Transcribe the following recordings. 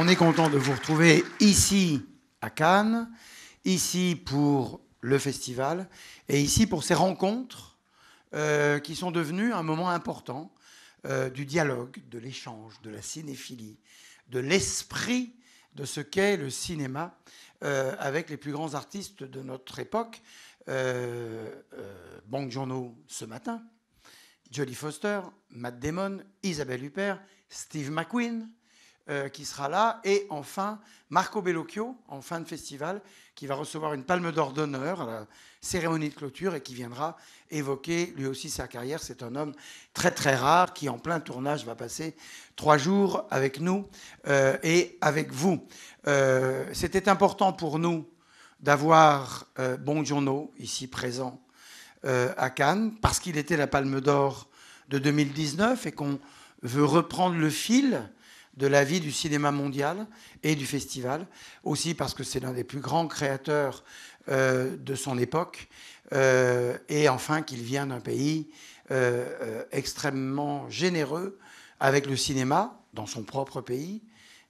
on est content de vous retrouver ici à Cannes, ici pour le festival et ici pour ces rencontres euh, qui sont devenues un moment important euh, du dialogue, de l'échange, de la cinéphilie, de l'esprit de ce qu'est le cinéma euh, avec les plus grands artistes de notre époque. Banque Journaux ce matin, jolie Foster, Matt Damon, Isabelle Huppert, Steve McQueen, euh, qui sera là. Et enfin, Marco Bellocchio, en fin de festival, qui va recevoir une palme d'or d'honneur à la cérémonie de clôture et qui viendra évoquer lui aussi sa carrière. C'est un homme très très rare qui, en plein tournage, va passer trois jours avec nous euh, et avec vous. Euh, c'était important pour nous d'avoir euh, ici présent à Cannes parce qu'il était la palme d'or de 2019 et qu'on veut reprendre le fil de la vie du cinéma mondial et du festival, aussi parce que c'est l'un des plus grands créateurs euh, de son époque, euh, et enfin qu'il vient d'un pays euh, extrêmement généreux avec le cinéma, dans son propre pays,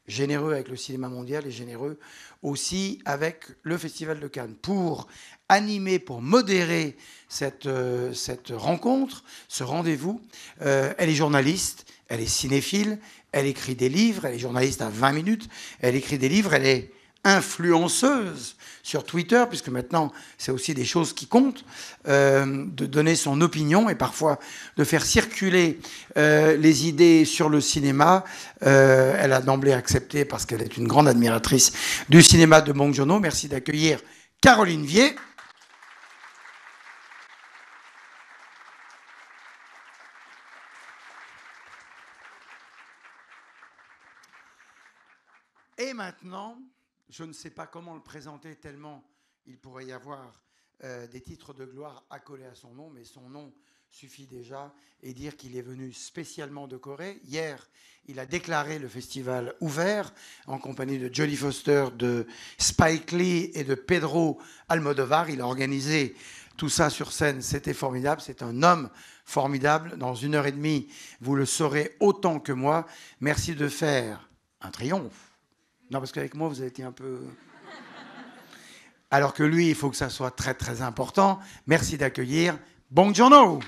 généreux avec le cinéma mondial et généreux aussi avec le Festival de Cannes. Pour animer, pour modérer cette, cette rencontre, ce rendez-vous, elle est journaliste, elle est cinéphile, elle écrit des livres, elle est journaliste à 20 minutes, elle écrit des livres, elle est influenceuse sur Twitter, puisque maintenant c'est aussi des choses qui comptent, euh, de donner son opinion et parfois de faire circuler euh, les idées sur le cinéma. Euh, elle a d'emblée accepté parce qu'elle est une grande admiratrice du cinéma de Bong joon Merci d'accueillir Caroline Vier. Maintenant, je ne sais pas comment le présenter tellement il pourrait y avoir euh, des titres de gloire accolés à son nom, mais son nom suffit déjà et dire qu'il est venu spécialement de Corée. Hier, il a déclaré le festival ouvert en compagnie de Jodie Foster, de Spike Lee et de Pedro Almodovar. Il a organisé tout ça sur scène, c'était formidable. C'est un homme formidable. Dans une heure et demie, vous le saurez autant que moi. Merci de faire un triomphe. Non, parce qu'avec moi, vous avez été un peu. Alors que lui, il faut que ça soit très très important. Merci d'accueillir Bonjour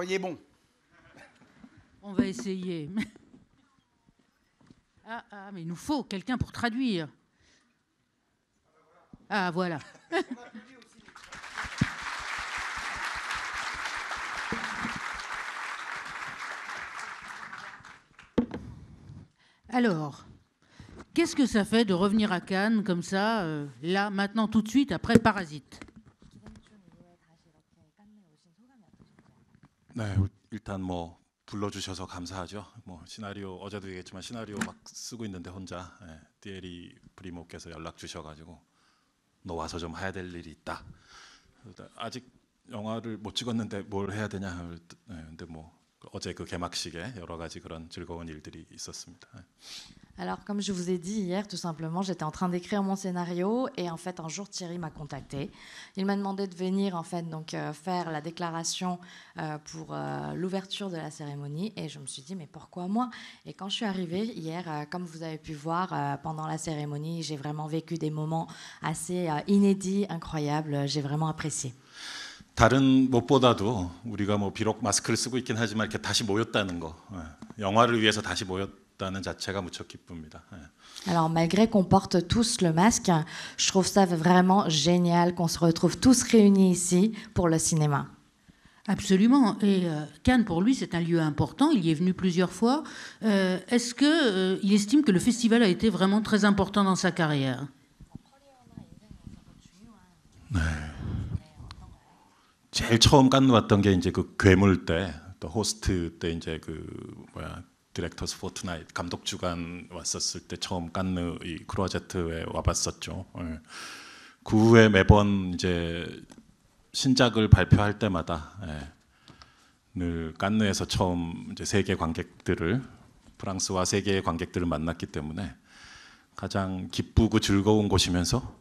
Soyez bon. On va essayer. Ah, ah, mais il nous faut quelqu'un pour traduire. Ah, voilà. Alors, qu'est-ce que ça fait de revenir à Cannes comme ça, euh, là, maintenant, tout de suite, après Parasite 일단 뭐 불러주셔서 감사하죠. 뭐 시나리오 어제도 얘기했지만 시나리오 막 쓰고 있는데 혼자 예, 띠에리 브리모께서 연락 주셔가지고 너 와서 좀 해야 될 일이 있다. 아직 영화를 못 찍었는데 뭘 해야 되냐. 예, 근데 뭐 어제 그 개막식에 여러 가지 그런 즐거운 일들이 있었습니다. 예. Alors, comme je vous ai dit hier, tout simplement, j'étais en train d'écrire mon scénario et en fait, un jour, Thierry m'a contacté. Il m'a demandé de venir en fait donc euh, faire la déclaration euh, pour euh, l'ouverture de la cérémonie et je me suis dit mais pourquoi moi Et quand je suis arrivée hier, comme vous avez pu voir pendant la cérémonie, j'ai vraiment vécu des moments assez inédits, incroyables. J'ai vraiment apprécié. Alors malgré qu'on porte tous le masque, je trouve ça vraiment génial qu'on se retrouve tous réunis ici pour le cinéma. Absolument. Et euh, Cannes, pour lui, c'est un lieu important. Il y est venu plusieurs fois. Euh, est-ce qu'il euh, estime que le festival a été vraiment très important dans sa carrière 네. 제일 처음 이제 그 괴물 호스트 때 디렉터스 포트나잇 감독 주간 왔었을 때 처음 깐느 이 크로아제트에 와봤었죠. 예. 그 후에 매번 이제 신작을 발표할 때마다 예. 늘 깐느에서 처음 이제 세계 관객들을 프랑스와 세계의 관객들을 만났기 때문에 가장 기쁘고 즐거운 곳이면서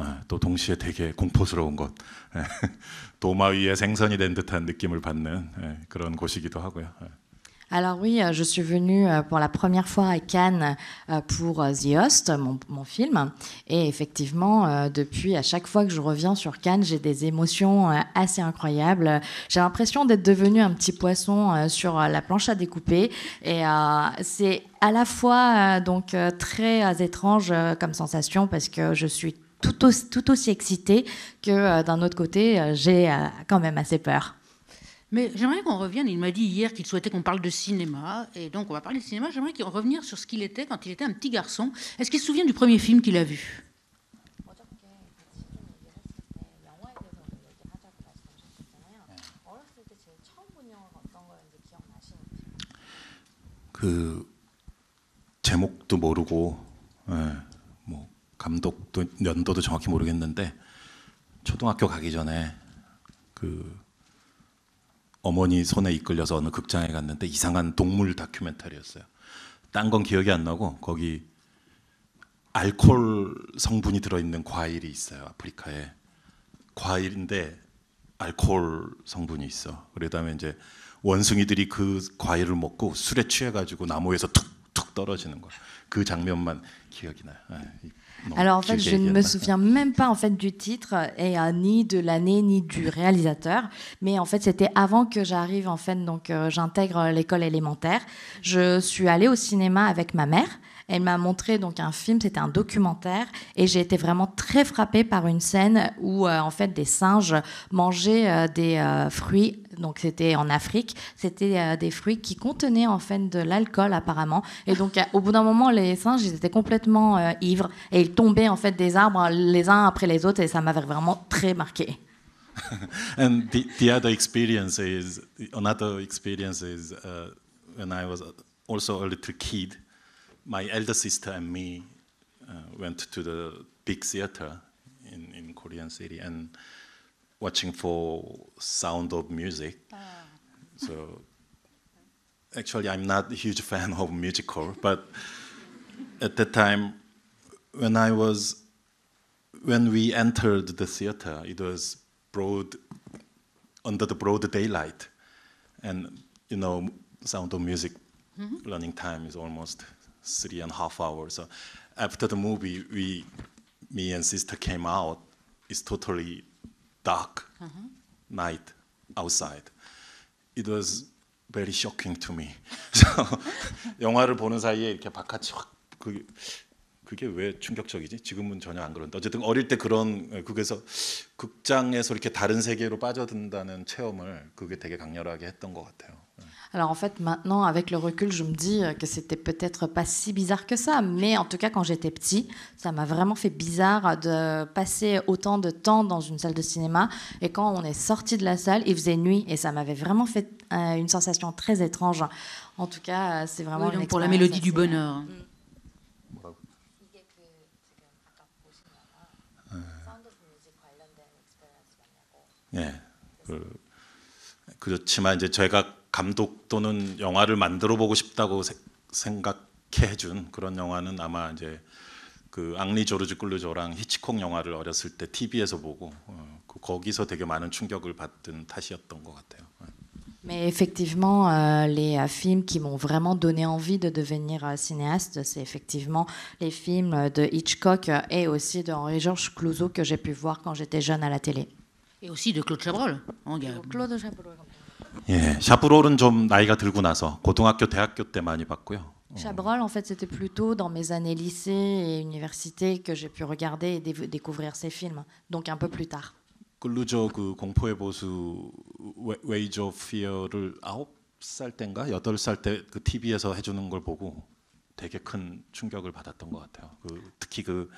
예, 또 동시에 되게 공포스러운 곳 예, 도마 위에 생선이 된 듯한 느낌을 받는 그런 곳이기도 하고요. Alors oui, euh, je suis venue euh, pour la première fois à Cannes euh, pour The Host, mon, film. Et effectivement, depuis, à chaque fois que je reviens sur Cannes, j'ai des émotions assez incroyables. J'ai l'impression d'être devenue un petit poisson sur la planche à découper. Et c'est à la fois donc très étrange comme sensation parce que je suis tout aussi, tout aussi excitée que d'un autre côté, j'ai quand même assez peur. Mais j'aimerais qu'on revienne, il m'a dit hier qu'il souhaitait qu'on parle de cinéma, et donc on va parler de cinéma, j'aimerais qu'on revienne sur ce qu'il était quand il était un petit garçon. Est-ce qu'il se souvient du premier film qu'il a vu 그 초등학교 가기 어머니 손에 이끌려서 어느 극장에 갔는데 이상한 동물 다큐멘터리였어요. 딴건 기억이 안 나고 거기 알코올 성분이 들어있는 과일이 있어요 아프리카에 과일인데 알코올 성분이 있어. 그러다음에 이제 원숭이들이 그 과일을 먹고 술에 취해가지고 나무에서 툭툭 떨어지는 거. 그 장면만 Euh, Alors en fait, je ne me souviens même pas en fait du titre et euh, ni de l'année ni du réalisateur, mais en fait c'était avant que j'arrive en fait donc euh, j'intègre l'école élémentaire. Je suis allée au cinéma avec ma mère. Elle m'a montré donc un film, c'était un documentaire, et j'ai été vraiment très frappée par une scène où en fait des singes mangeaient des fruits donc c'était en Afrique, c'était euh, des fruits qui contenaient en fait de l'alcool apparemment. Et donc euh, au bout d'un moment, les singes, ils étaient complètement euh, ivres et ils tombaient en fait des arbres les uns après les autres et ça m'avait vraiment très marqué. and the, the, other experience is another experience is uh, when I was also a little kid, my elder sister and me uh, went to the big theater in, in Korean city and. watching for Sound of Music. Ah. So actually, I'm not a huge fan of musical, but at that time, when I was, when we entered the theater, it was broad, under the broad daylight, and you know, Sound of Music mm -hmm. running time is almost three and a half hours. So after the movie, we, me and sister came out. It's totally dark uh -huh. night outside. It was very shocking to me. 영화를 보는 사이에 이렇게 바깥이 확 그게, 그게 왜 충격적이지? 지금은 전혀 안 그런데 어쨌든 어릴 때 그런 예, 그에서 극장에서 이렇게 다른 세계로 빠져든다는 체험을 그게 되게 강렬하게 했던 것 같아요. Alors en fait, maintenant, avec le recul, je me dis euh, que c'était peut-être pas si bizarre que ça, mais en tout cas, quand j'étais petit, ça m'a vraiment fait bizarre de passer autant de temps dans une salle de cinéma. Et quand on est sorti de la salle, il faisait nuit et ça m'avait vraiment fait euh, une sensation très étrange. En tout cas, euh, c'est vraiment pour la mélodie du bonheur. Mm. 감독 또는 영화를 만들어 보고 싶다고 세, 생각해 준 그런 영화는 아마 이제 그 앙리 조르지 꿀루조랑 히치콕 영화를 어렸을 때 TV에서 보고 어, 거기서 되게 많은 충격을 받은 탓이었던 것 같아요. Mais effectivement, euh, les uh, films qui m'ont vraiment donné envie de devenir uh, cinéaste, c'est effectivement les films de Hitchcock uh, et aussi de Henri-Georges Clouzot que j'ai pu voir quand j'étais jeune à la télé. Et aussi de Claude Chabrol. Claude Chabrol. 예, 샤브롤은 좀 나이가 들고 나서 고등학교, 대학교 때 많이 봤고요. Chabrol, en fait, c'était plutôt dans mes années lycée et université que j'ai pu regarder et dé- découvrir ces films, donc un peu plus tard. 글루저 그 공포의 보수 웨이즈 오브 피어를 아홉 살 때인가 여덟 살때그 TV에서 해주는 걸 보고 되게 큰 충격을 받았던 것 같아요. 그 특히 그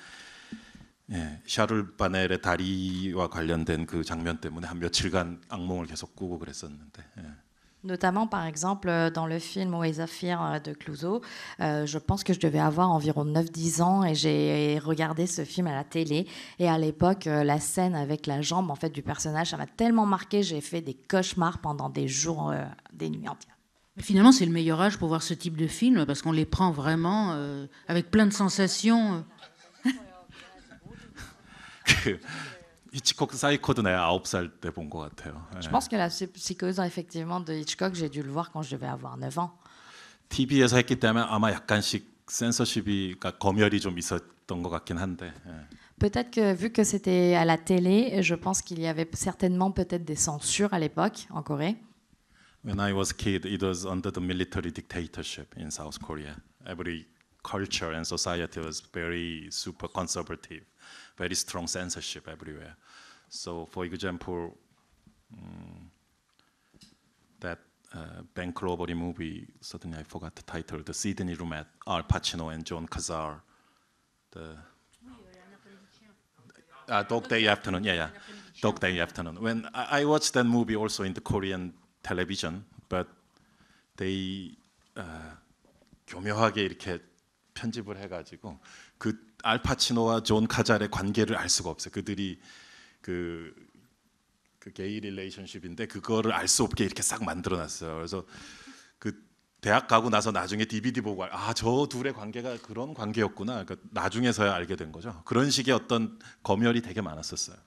Notamment, par exemple, euh, dans le film Où euh, de Clouzot, euh, je pense que je devais avoir environ 9-10 ans et j'ai regardé ce film à la télé. Et à l'époque, la scène avec la jambe en fait, du personnage, ça m'a tellement marqué, j'ai fait des cauchemars pendant des jours, des nuits entières. Finalement, c'est le meilleur âge pour voir ce type de film parce qu'on les prend vraiment avec plein de sensations. Hitchcock Je pense que la psychose effectivement de Hitchcock, j'ai dû le voir quand je devais avoir 9 ans. TV에서 했기 때문에 아마 약간씩 검열이 좀 있었던 것 같긴 한데. Peut-être que vu que c'était à la télé, je pense qu'il y avait certainement peut-être des censures à l'époque en Corée. When I was a kid, it was under the military dictatorship in South Korea. Every culture and society was very super conservative. very strong censorship everywhere. So, for example, um, that uh, b a n k r o b b e r y movie, suddenly I forgot the title, the Sydney Room at Al Pacino and John Cazar, the uh, Dog Day Afternoon, yeah, yeah, Dog Day Afternoon. When I, I watched that movie also in the Korean television, but they uh, 교묘하게 이렇게 편집을 해가지고 그 알파치노와 존 카잘의 관계를 알 수가 없어요. 그들이 그, 그 게이 릴레이션십인데 그거를 알 수 없게 이렇게 싹 만들어놨어요. 그래서 그 대학 가고 나서 나중에 DVD 보고 아 저 둘의 관계가 그런 관계였구나. 그러니까 나중에서야 알게 된 거죠. 그런 식의 어떤 검열이 되게 많았었어요.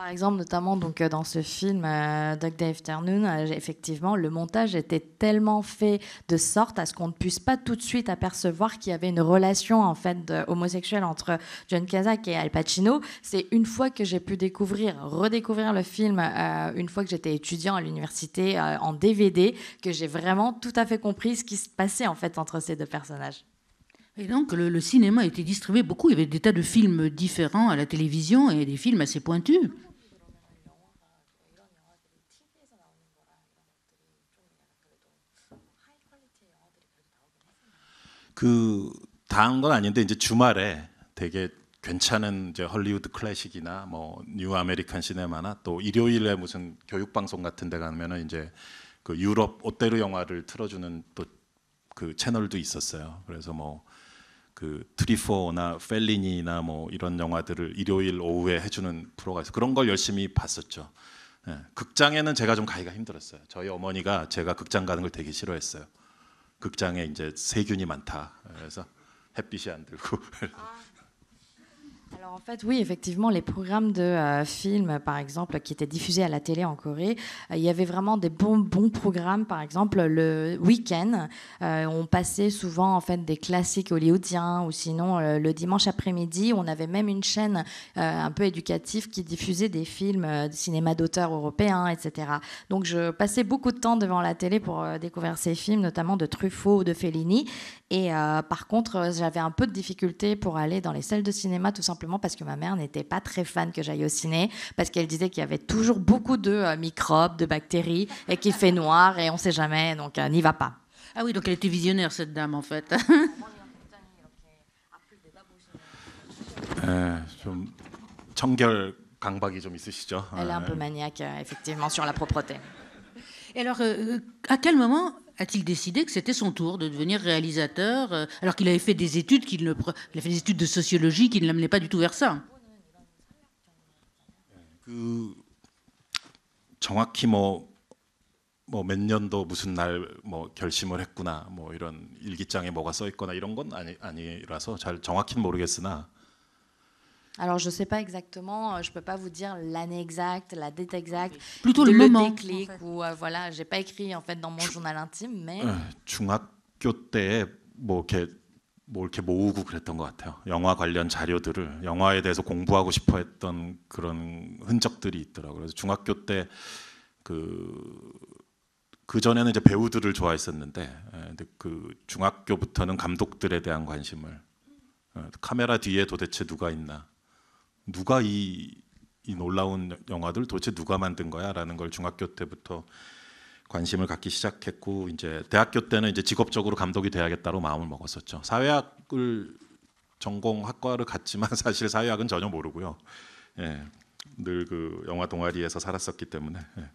Par exemple, notamment donc, euh, dans ce film euh, Dog Day Afternoon, euh, effectivement, le montage était tellement fait de sorte à ce qu'on ne puisse pas tout de suite apercevoir qu'il y avait une relation en fait homosexuelle entre John Kazak et Al Pacino. C'est une fois que j'ai pu découvrir, redécouvrir le film, une fois que j'étais étudiant à l'université en DVD, que j'ai vraiment tout à fait compris ce qui se passait en fait entre ces deux personnages. Et donc le, le cinéma a été distribué beaucoup, il y avait des tas de films différents à la télévision et des films assez pointus. 그 다음 건 아닌데 이제 주말에 되게 괜찮은 이제 헐리우드 클래식이나 뭐 뉴 아메리칸 시네마나 또 일요일에 무슨 교육 방송 같은 데 가면은 이제 그 유럽 오데르 영화를 틀어주는 또 그 채널도 있었어요. 그래서 뭐 그 트리포나 펠리니나 뭐 이런 영화들을 일요일 오후에 해주는 프로가 있어 그런 걸 열심히 봤었죠. 예. 극장에는 제가 좀 가기가 힘들었어요. 저희 어머니가 제가 극장 가는 걸 되게 싫어했어요. 극장에 이제 세균이 많다. 그래서 햇빛이 안 들고. 아, en fait, oui, effectivement, les programmes de euh, films, par exemple, qui étaient diffusés à la télé en Corée, euh, il y avait vraiment des bons, bons programmes. Par exemple, le week-end, euh, on passait souvent en fait des classiques hollywoodiens, ou sinon le dimanche après-midi, on avait même une chaîne un peu éducative qui diffusait des films de cinéma d'auteur européens, etc. Donc je passais beaucoup de temps devant la télé pour découvrir ces films, notamment de Truffaut ou de Fellini. Et par contre, j'avais un peu de difficulté pour aller dans les salles de cinéma, tout simplement parce que ma mère n'était pas très fan que j'aille au ciné, parce qu'elle disait qu'il y avait toujours beaucoup de euh, microbes, de bactéries, et qu'il fait noir, et on ne sait jamais, donc euh, n'y va pas. Ah oui, donc elle était visionnaire, cette dame, en fait. Euh, elle est un peu maniaque, effectivement, sur la propreté. Et alors, à quel moment a-t-il décidé que c'était son tour de devenir réalisateur, euh, alors qu'il avait fait des études, qu'il ne, fait des études de sociologie qui ne l'amenaient pas du tout vers ça 정확히 년도 무슨 결심을 했구나 뭐 이런 일기장에 뭐가 써 있거나 이런 건 아니라서 잘 모르겠으나 Alors, je ne sais pas exactement, je ne peux pas vous dire l'année exacte, la date exacte. Plutôt le, le moment. déclic, en fait. ou euh, voilà, j'ai pas écrit en fait dans mon 주, journal intime, mais. 어, 중학교 때뭐 이렇게 뭐 이렇게 모으고 그랬던 것 같아요. 영화 관련 자료들을 영화에 대해서 공부하고 싶어했던 그런 흔적들이 있더라고요. 그래서 중학교 때그그 전에는 이제 배우들을 좋아했었는데, 근데 그 중학교부터는 감독들에 대한 관심을 카메라 뒤에 도대체 누가 있나 누가 이, 이 놀라운 영화들 도대체 누가 만든 거야라는 걸 중학교 때부터 관심을 갖기 시작했고 이제 대학교 때는 이제 직업적으로 감독이 돼야겠다로 마음을 먹었었죠. 사회학을 전공 학과를 갔지만 사실 사회학은 전혀 모르고요. 예. 늘 그 영화 동아리에서 살았었기 때문에 예.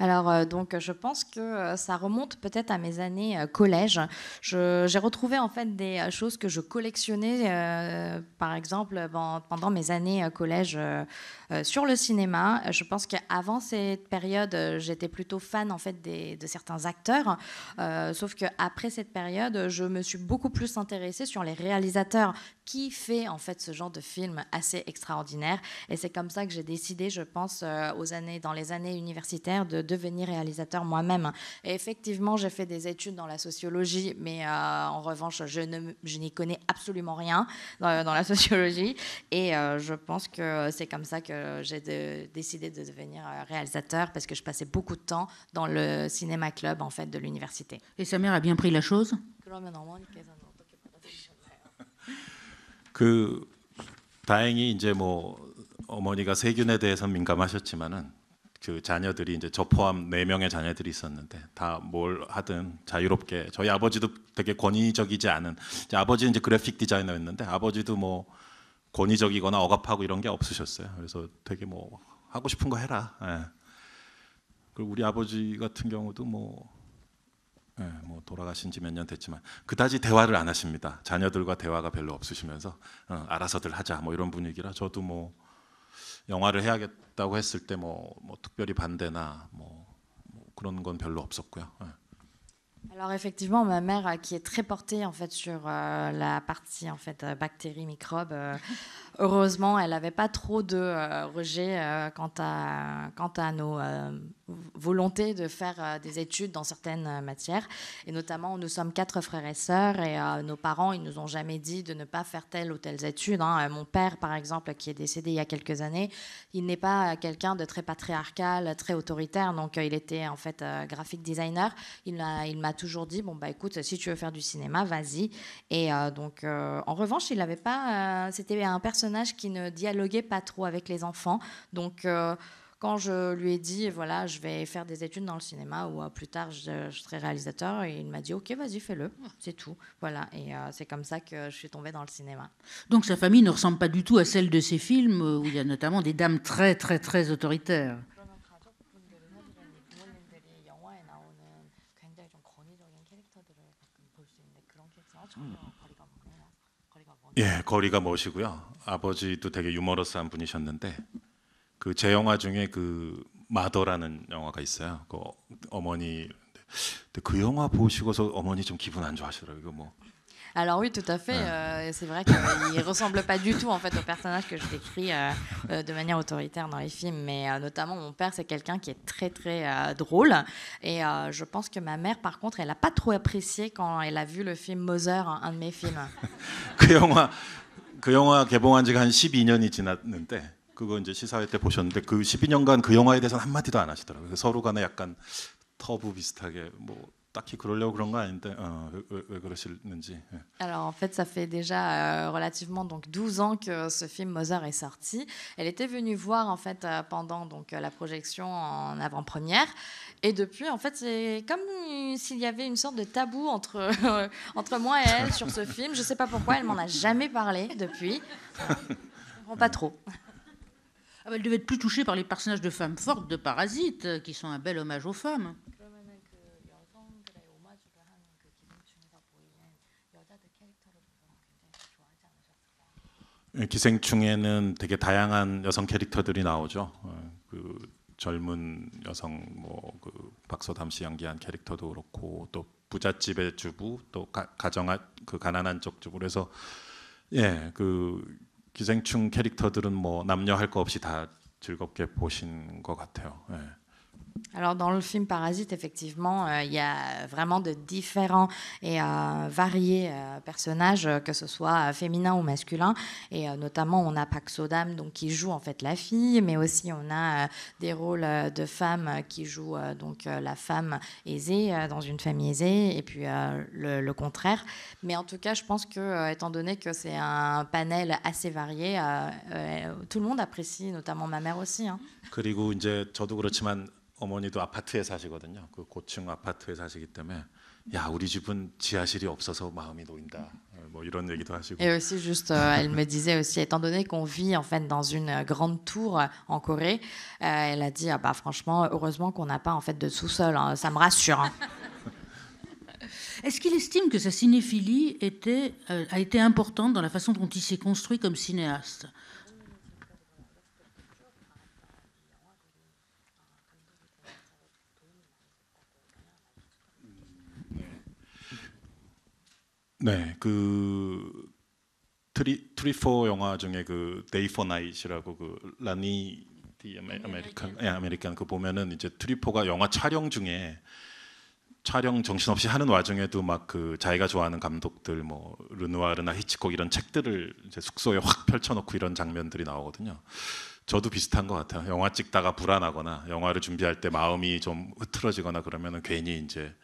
Alors, euh, donc, je pense que euh, ça remonte peut-être à mes années euh, collège. J'ai retrouvé en fait des choses que je collectionnais, par exemple, pendant mes années collège sur le cinéma. Je pense qu'avant cette période, j'étais plutôt fan en fait de certains acteurs. sauf qu'après cette période, je me suis beaucoup plus intéressée sur les réalisateurs qui fait en fait ce genre de film assez extraordinaire. Et c'est comme ça que j'ai décidé, je pense, euh, aux années, dans les années universitaires, de devenir réalisateur moi-même. effectivement, j'ai fait des études dans la sociologie, mais euh, en revanche, je n'y je connais absolument rien dans, la sociologie. Et euh, je pense que c'est comme ça que j'ai décidé de devenir réalisateur parce que je passais beaucoup de temps dans le cinéma club en fait de l'université. Et sa mère a bien pris la chose. 그 다행히 이제 뭐 어머니가 세균에 대해서 민감하셨지만은 그 자녀들이 이제 저 포함 네 명의 자녀들이 있었는데 다 뭘 하든 자유롭게 저희 아버지도 되게 권위적이지 않은 이제 아버지는 이제 그래픽 디자이너였는데 아버지도 뭐 권위적이거나 억압하고 이런 게 없으셨어요. 그래서 되게 뭐 하고 싶은 거 해라. 예. 그리고 우리 아버지 같은 경우도 뭐 예, 뭐 돌아가신 지 몇 년 됐지만 그다지 대화를 안 하십니다. 자녀들과 대화가 별로 없으시면서 어, 알아서들 하자 뭐 이런 분위기라 저도 뭐 영화를 해야겠다고 했을 때 뭐 뭐 특별히 반대나 뭐, 뭐, 그런 건 별로 없었고요. 예. Alors effectivement, ma mère euh, qui est très portée en fait sur euh, la partie en fait euh, bactéries, microbes. heureusement, elle n'avait pas trop de rejet quant à quant à nos volontés de faire des études dans certaines matières. Et notamment, nous sommes quatre frères et sœurs et nos parents, ils nous ont jamais dit de ne pas faire telle ou telle étude. Hein. Mon père, par exemple, qui est décédé il y a quelques années, il n'est pas quelqu'un de très patriarcal, très autoritaire. Donc, il était en fait graphique designer. Il m'a toujours dit bon bah écoute, si tu veux faire du cinéma, vas-y. Et euh, donc euh, en revanche, il n'avait pas, euh, c'était un personnage qui ne dialoguait pas trop avec les enfants, donc quand je lui ai dit, voilà, je vais faire des études dans le cinéma ou plus tard je, serai réalisateur, et il m'a dit, ok, vas-y, fais-le, c'est tout. Voilà, et c'est comme ça que je suis tombée dans le cinéma. Donc sa famille ne ressemble pas du tout à celle de ses films où il y a notamment des dames très, très, très autoritaires. 예, 거리가 멋이고요. 아버지도 되게 유머러스한 분이셨는데 그제 영화 중에 그 마더라는 영화가 있어요. 그 어머니 그 영화 보시고서 어머니 좀 기분 안 좋아하시더라고요. 이거 뭐 Alors oui, tout à fait. Euh, c'est vrai qu'il euh, ne ressemble pas du tout en fait au personnage que je décris euh, de manière autoritaire dans les films. Mais notamment, mon père, c'est quelqu'un qui est très très drôle. Et je pense que ma mère, par contre, elle a pas trop apprécié quand elle a vu le film Mother, un de mes films. 12 12 alors en fait, ça fait déjà euh, relativement donc 12 ans que ce film Mozart est sorti. Elle était venue voir en fait euh, pendant donc euh, la projection en avant-première et depuis en fait, c'est comme s'il y avait une sorte de tabou entre entre moi et elle sur ce film. Je ne sais pas pourquoi, elle m'en a jamais parlé depuis. Je comprends pas trop. Ah, elle devait être plus touchée par les personnages de femmes fortes de parasites, qui sont un bel hommage aux femmes. 예, 기생충에는 되게 다양한 여성 캐릭터들이 나오죠. 어, 그 젊은 여성 뭐그 박서담 씨 연기한 캐릭터도 그렇고 또 부잣집의 주부 또 가, 정그 가난한 쪽 주부 그래서 예그 기생충 캐릭터들은 뭐 남녀 할 거 없이 다 즐겁게 보신 것 같아요. 예. Alors dans le film Parasite, effectivement, euh, il y a vraiment de différents et euh, variés euh, personnages, que ce soit féminin ou masculin. Et notamment, on a Paxodam donc, qui joue en fait la fille, mais aussi on a des rôles de femmes qui jouent donc la femme aisée dans une famille aisée, et puis le, contraire. Mais en tout cas, je pense que, étant donné que c'est un panel assez varié, tout le monde apprécie, notamment ma mère aussi. Hein. Et aussi juste, euh, elle me disait aussi, étant donné qu'on vit en fait dans une euh, grande tour euh, en Corée, elle a dit ah bah franchement heureusement qu'on n'a pas en fait de sous-sol, hein. ça me rassure. Hein. Est-ce qu'il estime que sa cinéphilie était, a été importante dans la façon dont il s'est construit comme cinéaste 네, 그 트리 트리포 영화 중에 그 데이 포 나잇이라고 그 라니 디 아메리칸 예 아메리칸 그 보면은 이제 트리포가 영화 촬영 중에 촬영 정신없이 하는 와중에도 막 그 자기가 좋아하는 감독들 뭐 르누아르나 히치콕 이런 책들을 이제 숙소에 확 펼쳐놓고 이런 장면들이 나오거든요. 저도 비슷한 것 같아요. 영화 찍다가 불안하거나 영화를 준비할 때 마음이 좀 흐트러지거나 그러면은 괜히 이제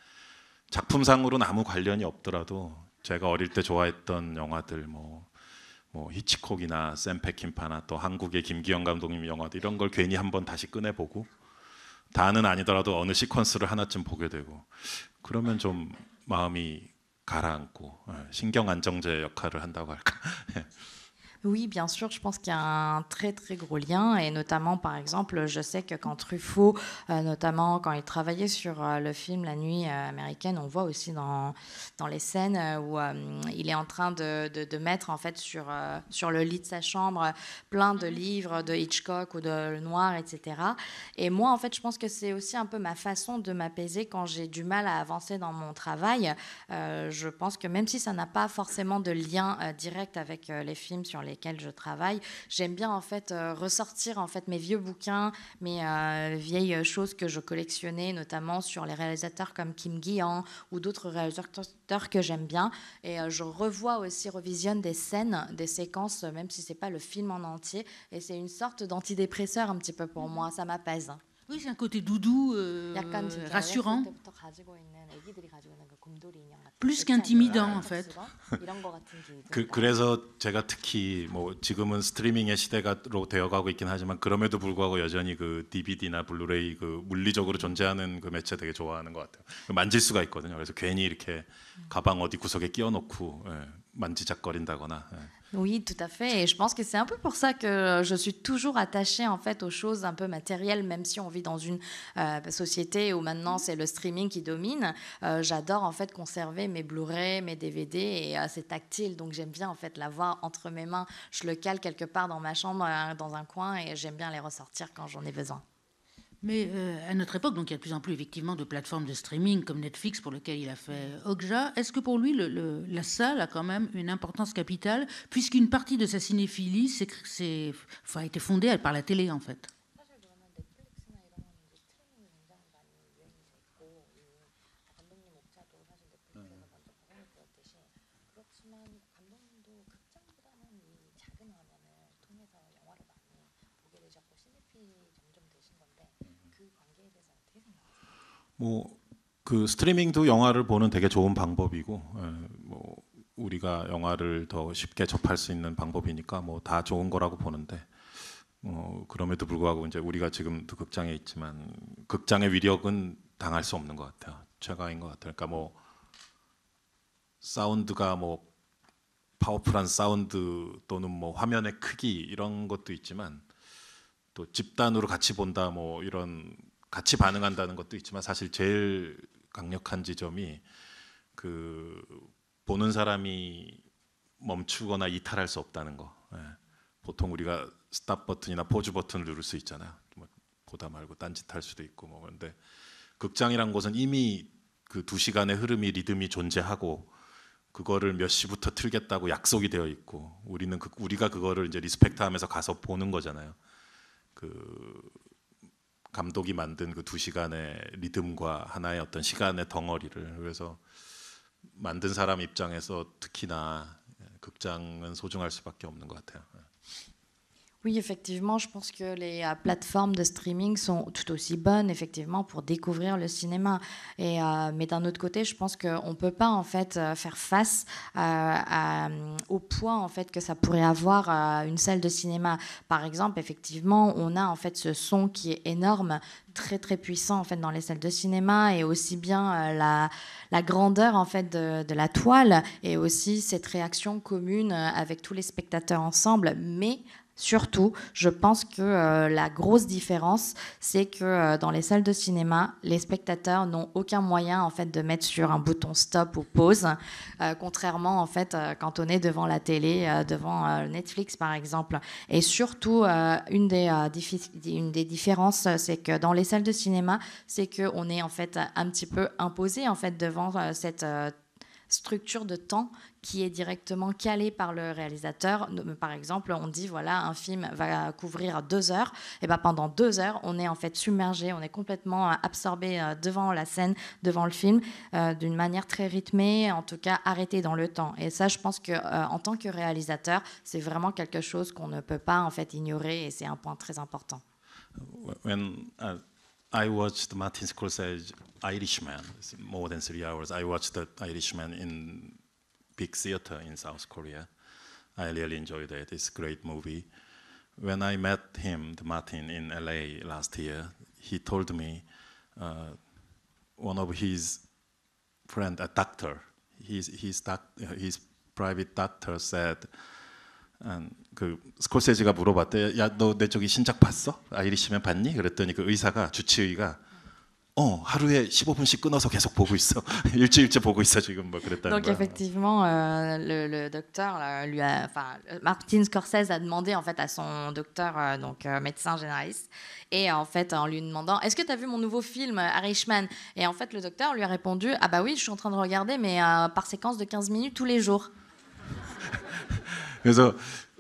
작품상으로는 아무 관련이 없더라도 제가 어릴 때 좋아했던 영화들 뭐뭐 뭐 히치콕이나 샘 페킨파나 또 한국의 김기영 감독님 영화들 이런 걸 괜히 한번 다시 꺼내보고 다는 아니더라도 어느 시퀀스를 하나쯤 보게 되고 그러면 좀 마음이 가라앉고 예, 신경 안정제 역할을 한다고 할까 예. Oui, bien sûr, je pense qu'il y a un très très gros lien et notamment par exemple, je sais que quand Truffaut, euh, notamment quand il travaillait sur euh, le film La Nuit euh, américaine, on voit aussi dans, dans les scènes où il est en train de, de, mettre en fait sur, sur le lit de sa chambre plein de mhm. livres de Hitchcock ou de Noir, etc. Et moi en fait, je pense que c'est aussi un peu ma façon de m'apaiser quand j'ai du mal à avancer dans mon travail. je pense que même si ça n'a pas forcément de lien direct avec les films sur les lesquels je travaille. J'aime bien en fait ressortir en fait mes vieux bouquins, mes vieilles choses que je collectionnais, notamment sur les réalisateurs comme Kim Guyan ou d'autres réalisateurs que j'aime bien. Et je revois aussi, revisionne des scènes, des séquences, même si c'est pas le film en entier. Et c'est une sorte d'antidépresseur un petit peu pour moi. Ça m'apaise. Oui, c'est un côté doudou, rassurant. plus qu'intimidant en fait. 그, 그래서 제가 특히 뭐 지금은 스트리밍의 시대가로 되어가고 있긴 하지만 그럼에도 불구하고 여전히 그 DVD나 블루레이 그 물리적으로 존재하는 그 매체 되게 좋아하는 것 같아요. 그 만질 수가 있거든요. 그래서 괜히 이렇게 가방 어디 구석에 끼워놓고 예, 만지작거린다거나. 예. Oui, tout à fait. Et je pense que c'est un peu pour ça que je suis toujours attachée en fait aux choses un peu matérielles, même si on vit dans une euh, société où maintenant c'est le streaming qui domine. Euh, j'adore en fait conserver mes Blu-ray, mes DVD et euh, c'est tactile, donc j'aime bien en fait l'avoir entre mes mains. Je le cale quelque part dans ma chambre, dans un coin, et j'aime bien les ressortir quand j'en ai besoin. Mais euh, à notre époque, donc il y a de plus en plus effectivement de plateformes de streaming comme Netflix pour lequel il a fait Okja. Est-ce que pour lui, la salle a quand même une importance capitale, puisqu'une partie de sa cinéphilie a été fondée par la télé en fait 뭐그 스트리밍도 영화를 보는 되게 좋은 방법이고 예, 뭐 우리가 영화를 더 쉽게 접할 수 있는 방법이니까 뭐 다 좋은 거라고 보는데 어, 그럼에도 불구하고 이제 우리가 지금 도 극장에 있지만 극장의 위력은 당할 수 없는 것 같아요. 최강인 것 같아요. 그러니까 뭐 사운드가 뭐 파워풀한 사운드 또는 뭐 화면의 크기 이런 것도 있지만 또 집단으로 같이 본다 뭐 이런 같이 반응한다는 것도 있지만 사실 제일 강력한 지점이 그 보는 사람이 멈추거나 이탈할 수 없다는 거. 예. 보통 우리가 스탑 버튼이나 포즈 버튼을 누를 수 있잖아. 뭐 보다 말고 딴짓할 수도 있고 뭐 그런데 극장이란 곳은 이미 그 두 시간의 흐름이 리듬이 존재하고 그거를 몇 시부터 틀겠다고 약속이 되어 있고 우리는 그, 우리가 그거를 이제 리스펙트하면서 가서 보는 거잖아요. 그 감독이 만든 그 두 시간의 리듬과 하나의 어떤 시간의 덩어리를 그래서 만든 사람 입장에서 특히나 극장은 소중할 수밖에 없는 것 같아요. Oui, effectivement, je pense que les euh, plateformes de streaming sont tout aussi bonnes, effectivement, pour découvrir le cinéma. Et, euh, mais d'un autre côté, je pense qu'on ne peut pas, en fait, euh, faire face au poids, en fait, que ça pourrait avoir une salle de cinéma. Par exemple, effectivement, on a, en fait, ce son qui est énorme, très, très puissant, en fait, dans les salles de cinéma, et aussi bien la, grandeur, en fait, de, de la toile, et aussi cette réaction commune avec tous les spectateurs ensemble, mais Surtout, je pense que euh, la grosse différence, c'est que euh, dans les salles de cinéma, les spectateurs n'ont aucun moyen en fait de mettre sur un bouton stop ou pause, euh, contrairement en fait quand on est devant la télé, devant Netflix par exemple. Et surtout, une des, différences, c'est que dans les salles de cinéma, c'est que on est en fait un petit peu imposé en fait devant cette structure de temps qui est directement calé par le réalisateur. Par exemple, on dit voilà, un film va couvrir deux heures. Et eh ben pendant deux heures, on est en fait submergé, on est complètement euh, absorbé euh, devant la scène, devant le film, euh, d'une manière très rythmée, en tout cas arrêté dans le temps. Et ça, je pense que en tant que réalisateur, c'est vraiment quelque chose qu'on ne peut pas en fait ignorer, et c'est un point très important. When, uh, I watched Martin Scorsese Irishman more than three hours. I watched the Irishman in big theater in South Korea. I really enjoyed it. It's a great movie. When I met him, Martin, in LA last year, he told me uh, one of his friend, a doctor, his his, doc, his private doctor said, 그 스콜세지가 물어봤대. 야 너 내 저기 신작 봤어? 아이리시맨 봤니? 그랬더니 그 의사가 주치의가 Donc effectivement, euh, le, docteur euh, lui Martin Scorsese a demandé en fait à son docteur euh, donc médecin généraliste et en fait en lui demandant est-ce que tu as vu mon nouveau film Irishman et en fait le docteur lui a répondu ah bah oui je suis en train de regarder mais par séquence de 15 minutes tous les jours.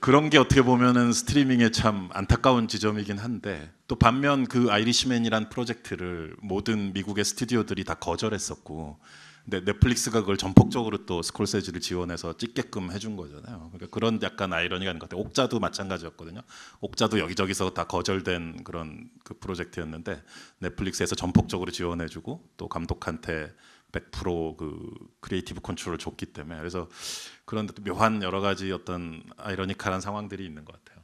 그런 게 어떻게 보면은 스트리밍에참 안타까운 지점이긴 한데 또 반면 그 아이리시맨이란 프로젝트를 모든 미국의 스튜디오들이 다 거절했었고 근데 넷플릭스가 그걸 전폭적으로 또 스콜세지를 지원해서 찍게끔 해준 거잖아요. 그러니까 그런 약간 아이러니가 있는 것 같아요. 옥자도 마찬가지였거든요. 옥자도 여기저기서 다 거절된 그런 그 프로젝트였는데 넷플릭스에서 전폭적으로 지원해주고 또 감독한테 100%그 크리에이티브 컨트롤을 줬기 때문에 그래서 그런 묘한 여러 가지 어떤 아이러니컬한 상황들이 있는 것 같아요.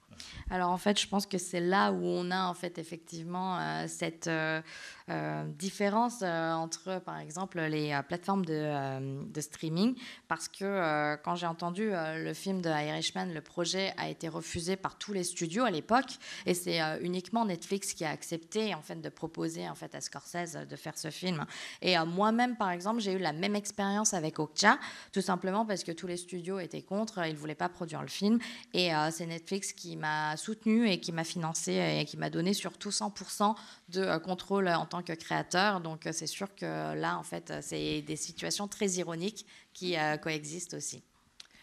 Alors en fait, je pense que c'est là où on a en fait effectivement euh, cette euh, Euh, différence euh, entre, par exemple, les euh, plateformes de, streaming, parce que quand j'ai entendu le film de Irishman, le projet a été refusé par tous les studios à l'époque, et c'est uniquement Netflix qui a accepté en fait de proposer en fait à Scorsese de faire ce film. Et moi-même, par exemple, j'ai eu la même expérience avec Okja, tout simplement parce que tous les studios étaient contre, ils voulaient pas produire le film, et c'est Netflix qui m'a soutenu et qui m'a financé et qui m'a donné surtout 100% de contrôle en tant que créateur. Donc euh, c'est sûr que là, en fait, euh, c'est des situations très ironiques qui euh, coexistent aussi.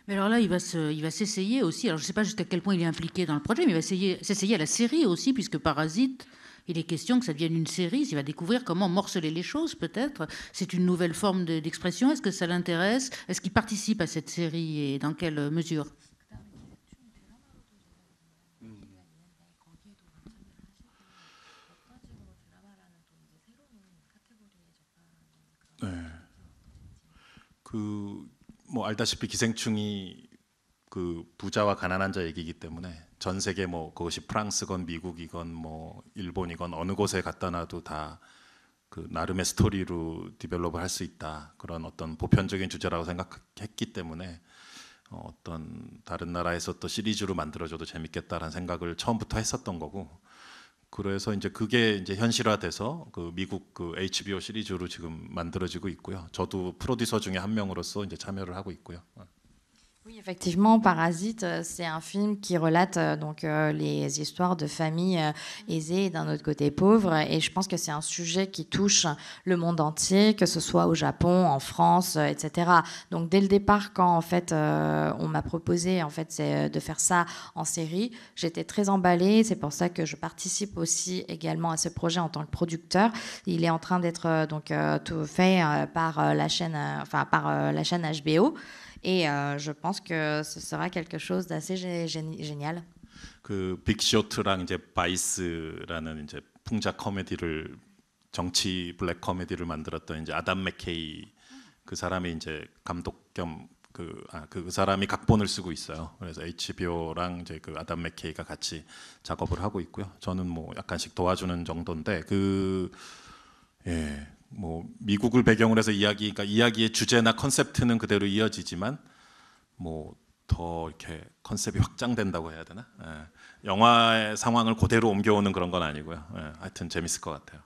Mais alors là, il va, il va s'essayer aussi. Alors je ne sais pas jusqu'à quel point il est impliqué dans le projet, mais il va essayer, s'essayer à la série aussi, puisque Parasite, il est question que ça devienne une série. Il va découvrir comment morceler les choses, peut-être. C'est une nouvelle forme d'expression. Est-ce que ça l'intéresse Est-ce qu'il participe à cette série et dans quelle mesure 그뭐 알다시피 기생충이 그 부자와 가난한 자 얘기이기 때문에 전 세계 뭐 그것이 프랑스건 미국이건 뭐 일본이건 어느 곳에 갖다 놔도 다 그 나름의 스토리로 디벨롭을 할 수 있다 그런 어떤 보편적인 주제라고 생각했기 때문에 어, 어떤 다른 나라에서 또 시리즈로 만들어줘도 재밌겠다라는 생각을 처음부터 했었던 거고 그래서 이제 그게 이제 현실화돼서 그 미국 그 HBO 시리즈로 지금 만들어지고 있고요. 저도 프로듀서 중에 한 명으로서 이제 참여를 하고 있고요. Oui, effectivement, Parasite, euh, c'est un film qui relate euh, donc euh, les histoires de familles aisées et d'un autre côté pauvres. Et je pense que c'est un sujet qui touche le monde entier, que ce soit au Japon, en France, etc. Donc dès le départ, quand en fait on m'a proposé en fait de faire ça en série, j'étais très emballée. C'est pour ça que je participe aussi également à ce projet en tant que producteur. Il est en train d'être donc tout fait par la chaîne, enfin par la chaîne HBO. Et euh, je pense que ce sera quelque chose d'assez génial. 그 빅쇼트랑 이제 바이스라는 이제 풍자 코미디를 정치 블랙 코미디를 만들었던 이제 아담 맥케이 그 사람이 이제 감독 겸그 아, 그, 그 사람이 각본을 쓰고 있어요. 그래서 HBO랑 이제 그 아담 맥케이가 같이 작업을 하고 있고요. 저는 뭐 약간씩 도와주는 정도인데 그 예, 뭐 미국을 배경으로 해서 이야기 그러니까 이야기의 주제나 컨셉트는 그대로 이어지지만 뭐 더 이렇게 컨셉이 확장된다고 해야 되나? 예. 영화의 상황을 그대로 옮겨오는 그런 건 아니고요. 예. 하여튼 재밌을 것 같아요.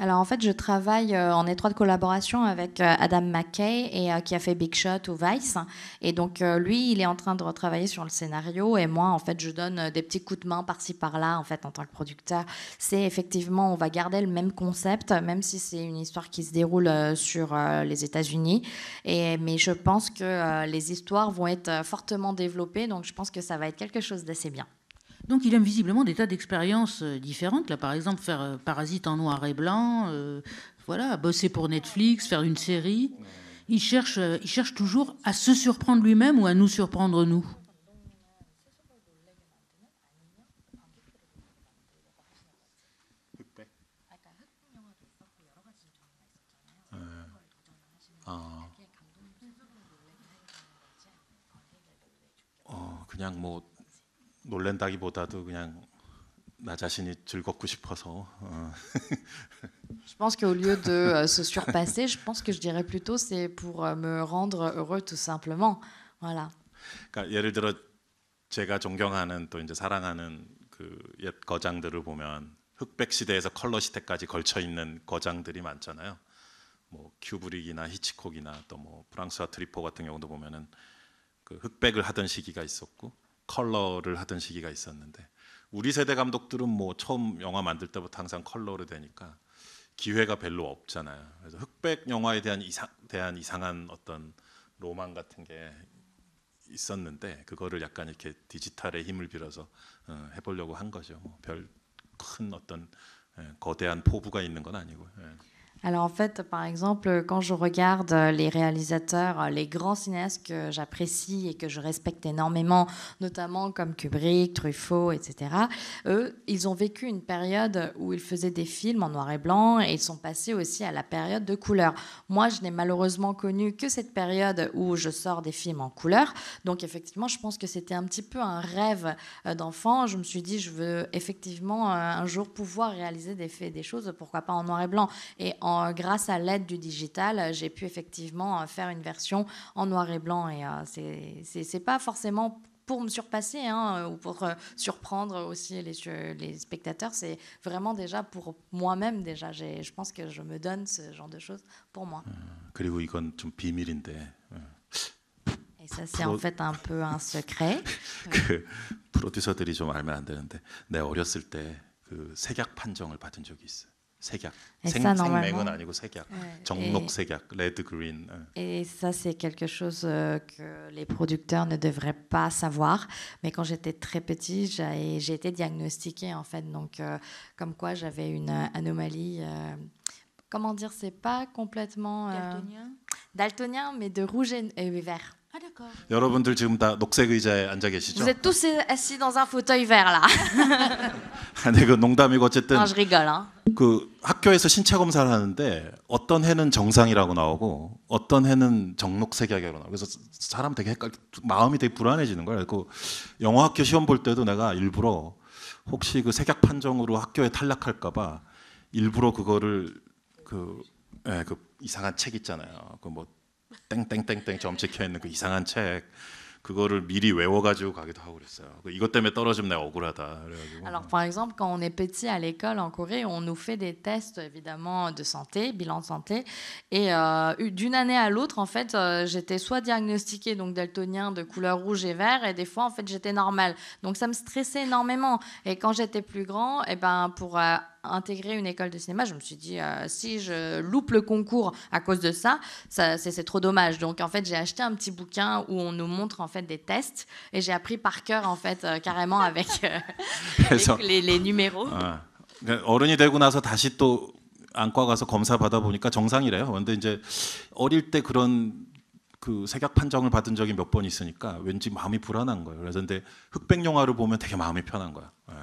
Alors en fait, je travaille euh, en étroite collaboration avec euh, Adam McKay et euh, qui a fait Big Shot ou Vice. Et donc lui, il est en train de retravailler sur le scénario et moi, en fait, je donne des petits coups de main par-ci par-là en fait en tant que producteur. C'est effectivement, on va garder le même concept, même si c'est une histoire qui se déroule sur les États-Unis. Et mais je pense que les histoires vont être fortement développées, donc je pense que ça va être quelque chose d'assez bien. Donc il aime visiblement des tas d'expériences différentes. Là, par exemple, faire Parasite en noir et blanc, voilà, bosser pour Netflix, faire une série. Il cherche, il cherche toujours à se surprendre lui-même ou à nous surprendre nous. 놀랜다기보다도 그냥 나 자신이 즐겁고 싶어서. 어. je pense qu'au lieu de euh, se surpasser, je pense que je dirais plutôt c'est pour euh, me rendre heureux tout simplement. Voilà. 그러니까 예를 들어 제가 존경하는 또 이제 사랑하는 그 옛 거장들을 보면 흑백 시대에서 컬러 시대까지 걸쳐 있는 거장들이 많잖아요. 뭐 큐브릭이나 히치콕이나 또 뭐 프랑스와 트리포 같은 경우도 보면은 그 흑백을 하던 시기가 있었고 컬러를 하던 시기가 있었는데 우리 세대 감독들은 뭐 처음 영화 만들 때부터 항상 컬러로 되니까 기회가 별로 없잖아요. 그래서 흑백 영화에 대한 이상 대한 이상한 어떤 로망 같은 게 있었는데 그거를 약간 이렇게 디지털의 힘을 빌어서 어, 해보려고 한 거죠. 뭐 별큰 어떤 예, 거대한 포부가 있는 건아니고 예. Alors en fait, par exemple, quand je regarde euh, les réalisateurs, euh, les grands cinéastes que j'apprécie et que je respecte énormément, notamment comme Kubrick, Truffaut, etc., eux, ils ont vécu une période où ils faisaient des films en noir et blanc et ils sont passés aussi à la période de couleur. Moi, je n'ai malheureusement connu que cette période où je sors des films en couleur. Donc effectivement, je pense que c'était un petit peu un rêve euh, d'enfant. Je me suis dit, je veux effectivement un jour pouvoir réaliser des, faits, des choses, pourquoi pas en noir et blanc. Et en grâce à l'aide du digital, euh, j'ai pu effectivement euh, faire une version en noir et blanc. Et euh, ce c'est pas forcément pour me surpasser hein, ou pour surprendre aussi les, les spectateurs. C'est vraiment déjà pour moi-même déjà. Je pense que je me donne ce genre de choses pour moi. Et ça c'est en fait un peu un secret. 프로듀서들이 좀 알면 안 되는데 어렸을 때그 색약 판정을 받은 적이 있어요 et, Et ça c'est quelque chose euh, que les producteurs ne devraient pas savoir, mais quand j'étais très petit, j'ai été diagnostiquée en fait donc euh, comme quoi j'avais une anomalie euh, comment dire, c'est pas complètement Daltonien. daltonien, mais de rouge et vert. 여러분들 지금 다 녹색 의자에 앉아 계시죠? Vous êtes tous assis dans un fauteuil vert là. 아니 그 농담이고 어쨌든 그 학교에서 신체 검사를 하는데 어떤 해는 정상이라고 나오고 어떤 해는 정록색이라고 나오고 그래서 사람 되게 헷갈 마음이 되게 불안해지는 거예요. 그 영어 학교 시험 볼 때도 내가 일부러 혹시 그 색약 판정으로 학교에 탈락할까 봐 일부러 그거를 그 예, 그 이상한 책 있잖아요. 그뭐 Alors par exemple quand on est petit à l'école en Corée, on nous fait des tests évidemment de santé, bilan de santé, et euh, d'une année à l'autre en fait euh, j'étais soit diagnostiqué donc daltonien de couleur rouge et vert, et des fois en fait j'étais normal Donc ça me stressait énormément. Et quand j'étais plus grand, et eh ben pour euh, intégrer une école de cinéma, je me suis dit, euh, si je loupe le concours à cause de ça, ça c'est trop dommage. Donc, en fait, j'ai acheté un petit bouquin où on nous montre en fait des tests et j'ai appris par cœur, en fait, euh, carrément avec, euh, les, les, numéros. 어른이 되고 나서 다시 또 안과 가서 검사 받아 보니까 정상이래요. 근데 이제 어릴 때 그런 그 색약 판정을 받은 적이 몇 번 있으니까 왠지 마음이 불안한 거예요. 그래서 근데 흑백 영화를 보면 되게 마음이 편한 거야. 예.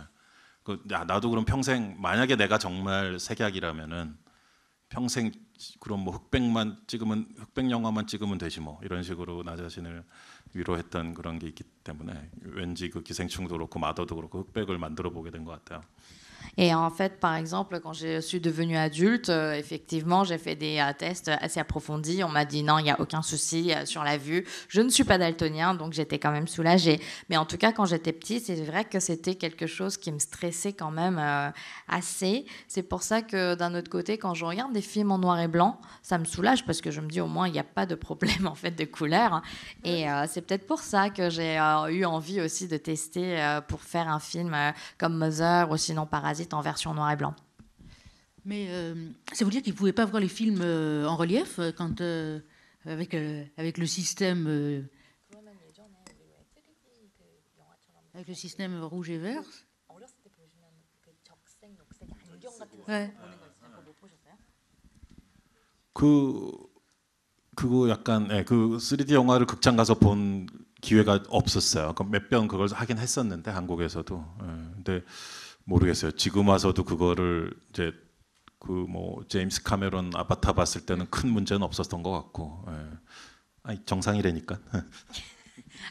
그 야, 나도 그럼 평생 만약에 내가 정말 색약이라면은 평생 그럼 뭐 흑백만 찍으면 흑백 영화만 찍으면 되지 뭐 이런 식으로 나 자신을 위로했던 그런 게 있기 때문에 왠지 그 기생충도 그렇고 마더도 그렇고 흑백을 만들어 보게 된 것 같아요. Et en fait, par exemple, quand je suis devenue adulte, euh, effectivement, j'ai fait des euh, tests assez approfondis. On m'a dit non, il n'y a aucun souci euh, sur la vue. Je ne suis pas daltonien, donc j'étais quand même soulagée. Mais en tout cas, quand j'étais petite, c'est vrai que c'était quelque chose qui me stressait quand même assez. C'est pour ça que d'un autre côté, quand je regarde des films en noir et blanc, ça me soulage parce que je me dis au moins, il n'y a pas de problème en fait de couleur. Et c'est peut-être pour ça que j'ai eu envie aussi de tester pour faire un film comme Mother ou sinon par Parasite en version noir et blanc. Mais euh, ça veut dire qu'ils ne pouvaient pas voir les films euh, en relief euh, quand, euh, avec, euh, avec le système. Euh, avec le système rouge et vert ouais. 그 그거 약간 예, 그 3D 영화를 극장 가서 본 기회가 없었어요. 그몇번 그걸 하긴 했었는데 한국에서도. 예, 근데 모르겠어요. 지금 와서도 그거를 이제 제임스 카메론 아바타 봤을 때는 큰 문제는 없었던 같고 정상이라니까.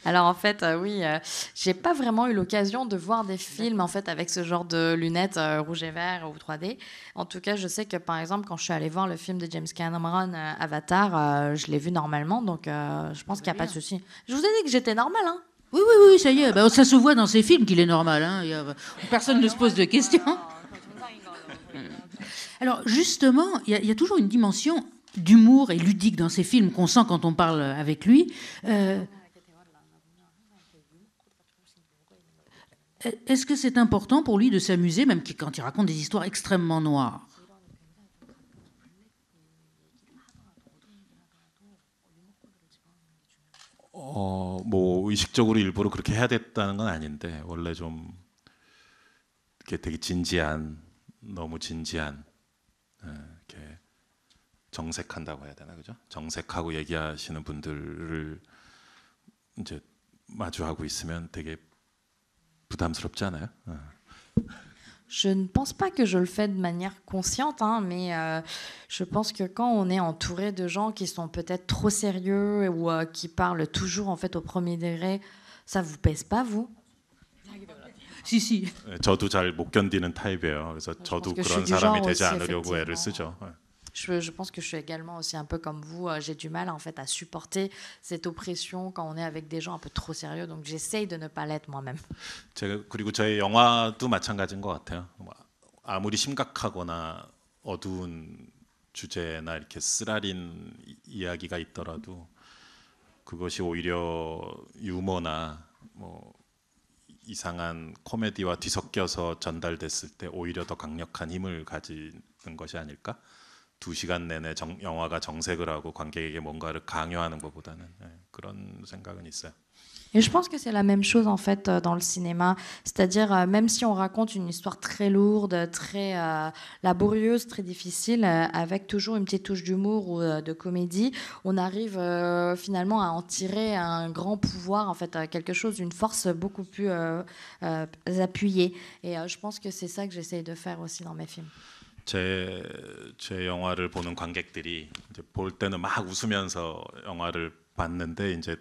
Alors en fait, euh, oui, euh, j'ai pas vraiment eu l'occasion de voir des films en fait avec ce genre de lunettes euh, rouge et vert ou 3D. En tout cas, je sais que par exemple, quand je suis allée voir le film de James Cameron Avatar, je l'ai vu normalement, donc je pense qu'il n'y a pas de souci. Je vous ai dit que j'étais normale, hein. Oui, oui, oui, ça y est. Bah, ça se voit dans ses films qu'il est normal. Hein. Personne ne se pose de questions. Alors justement, il y, a toujours une dimension d'humour et ludique dans ses films qu'on sent quand on parle avec lui. Euh, est-ce que c'est important pour lui de s'amuser, même quand il raconte des histoires extrêmement noires 어, 뭐 의식적으로 일부러 그렇게 해야 됐다는 건 아닌데 원래 좀 이렇게 되게 진지한 너무 진지한 예, 이렇게 정색한다고 해야 되나 그죠? 정색하고 얘기하시는 분들을 이제 마주하고 있으면 되게 부담스럽지 않아요? 예. Je ne pense pas que je le fais de manière consciente, hein, mais euh, je pense que quand on est entouré de gens qui sont peut-être trop sérieux ou euh, qui parlent toujours en fait au premier degré, ça vous pèse pas vous Si si. Euh, je, je, pense que je suis également aussi un peu comme vous. Euh, j'ai du mal en fait à supporter cette oppression quand on est avec des gens un peu trop sérieux. Donc j'essaye de ne pas l'être moi-même. 그리고 저의 영화도 마찬가지인 것 같아요. 아무리 심각하거나 어두운 주제나 이렇게 쓰라린 이야기가 있더라도 그것이 오히려 유머나 뭐 이상한 코미디와 뒤섞여서 전달됐을 때 오히려 더 강력한 힘을 가지는 것이 아닐까? Et je pense que c'est la même chose en fait euh, dans le cinéma, c'est-à-dire euh, même si on raconte une histoire très lourde, très euh, laborieuse, très difficile, avec toujours une petite touche d'humour ou de comédie, on arrive finalement à en tirer un grand pouvoir, en fait quelque chose, une force beaucoup plus appuyée. Et je pense que c'est ça que j'essaye de faire aussi dans mes films. 제, 제 영화를 보는 관객들이 이제 볼 때는 막 웃으면서 영화를 봤는데 이제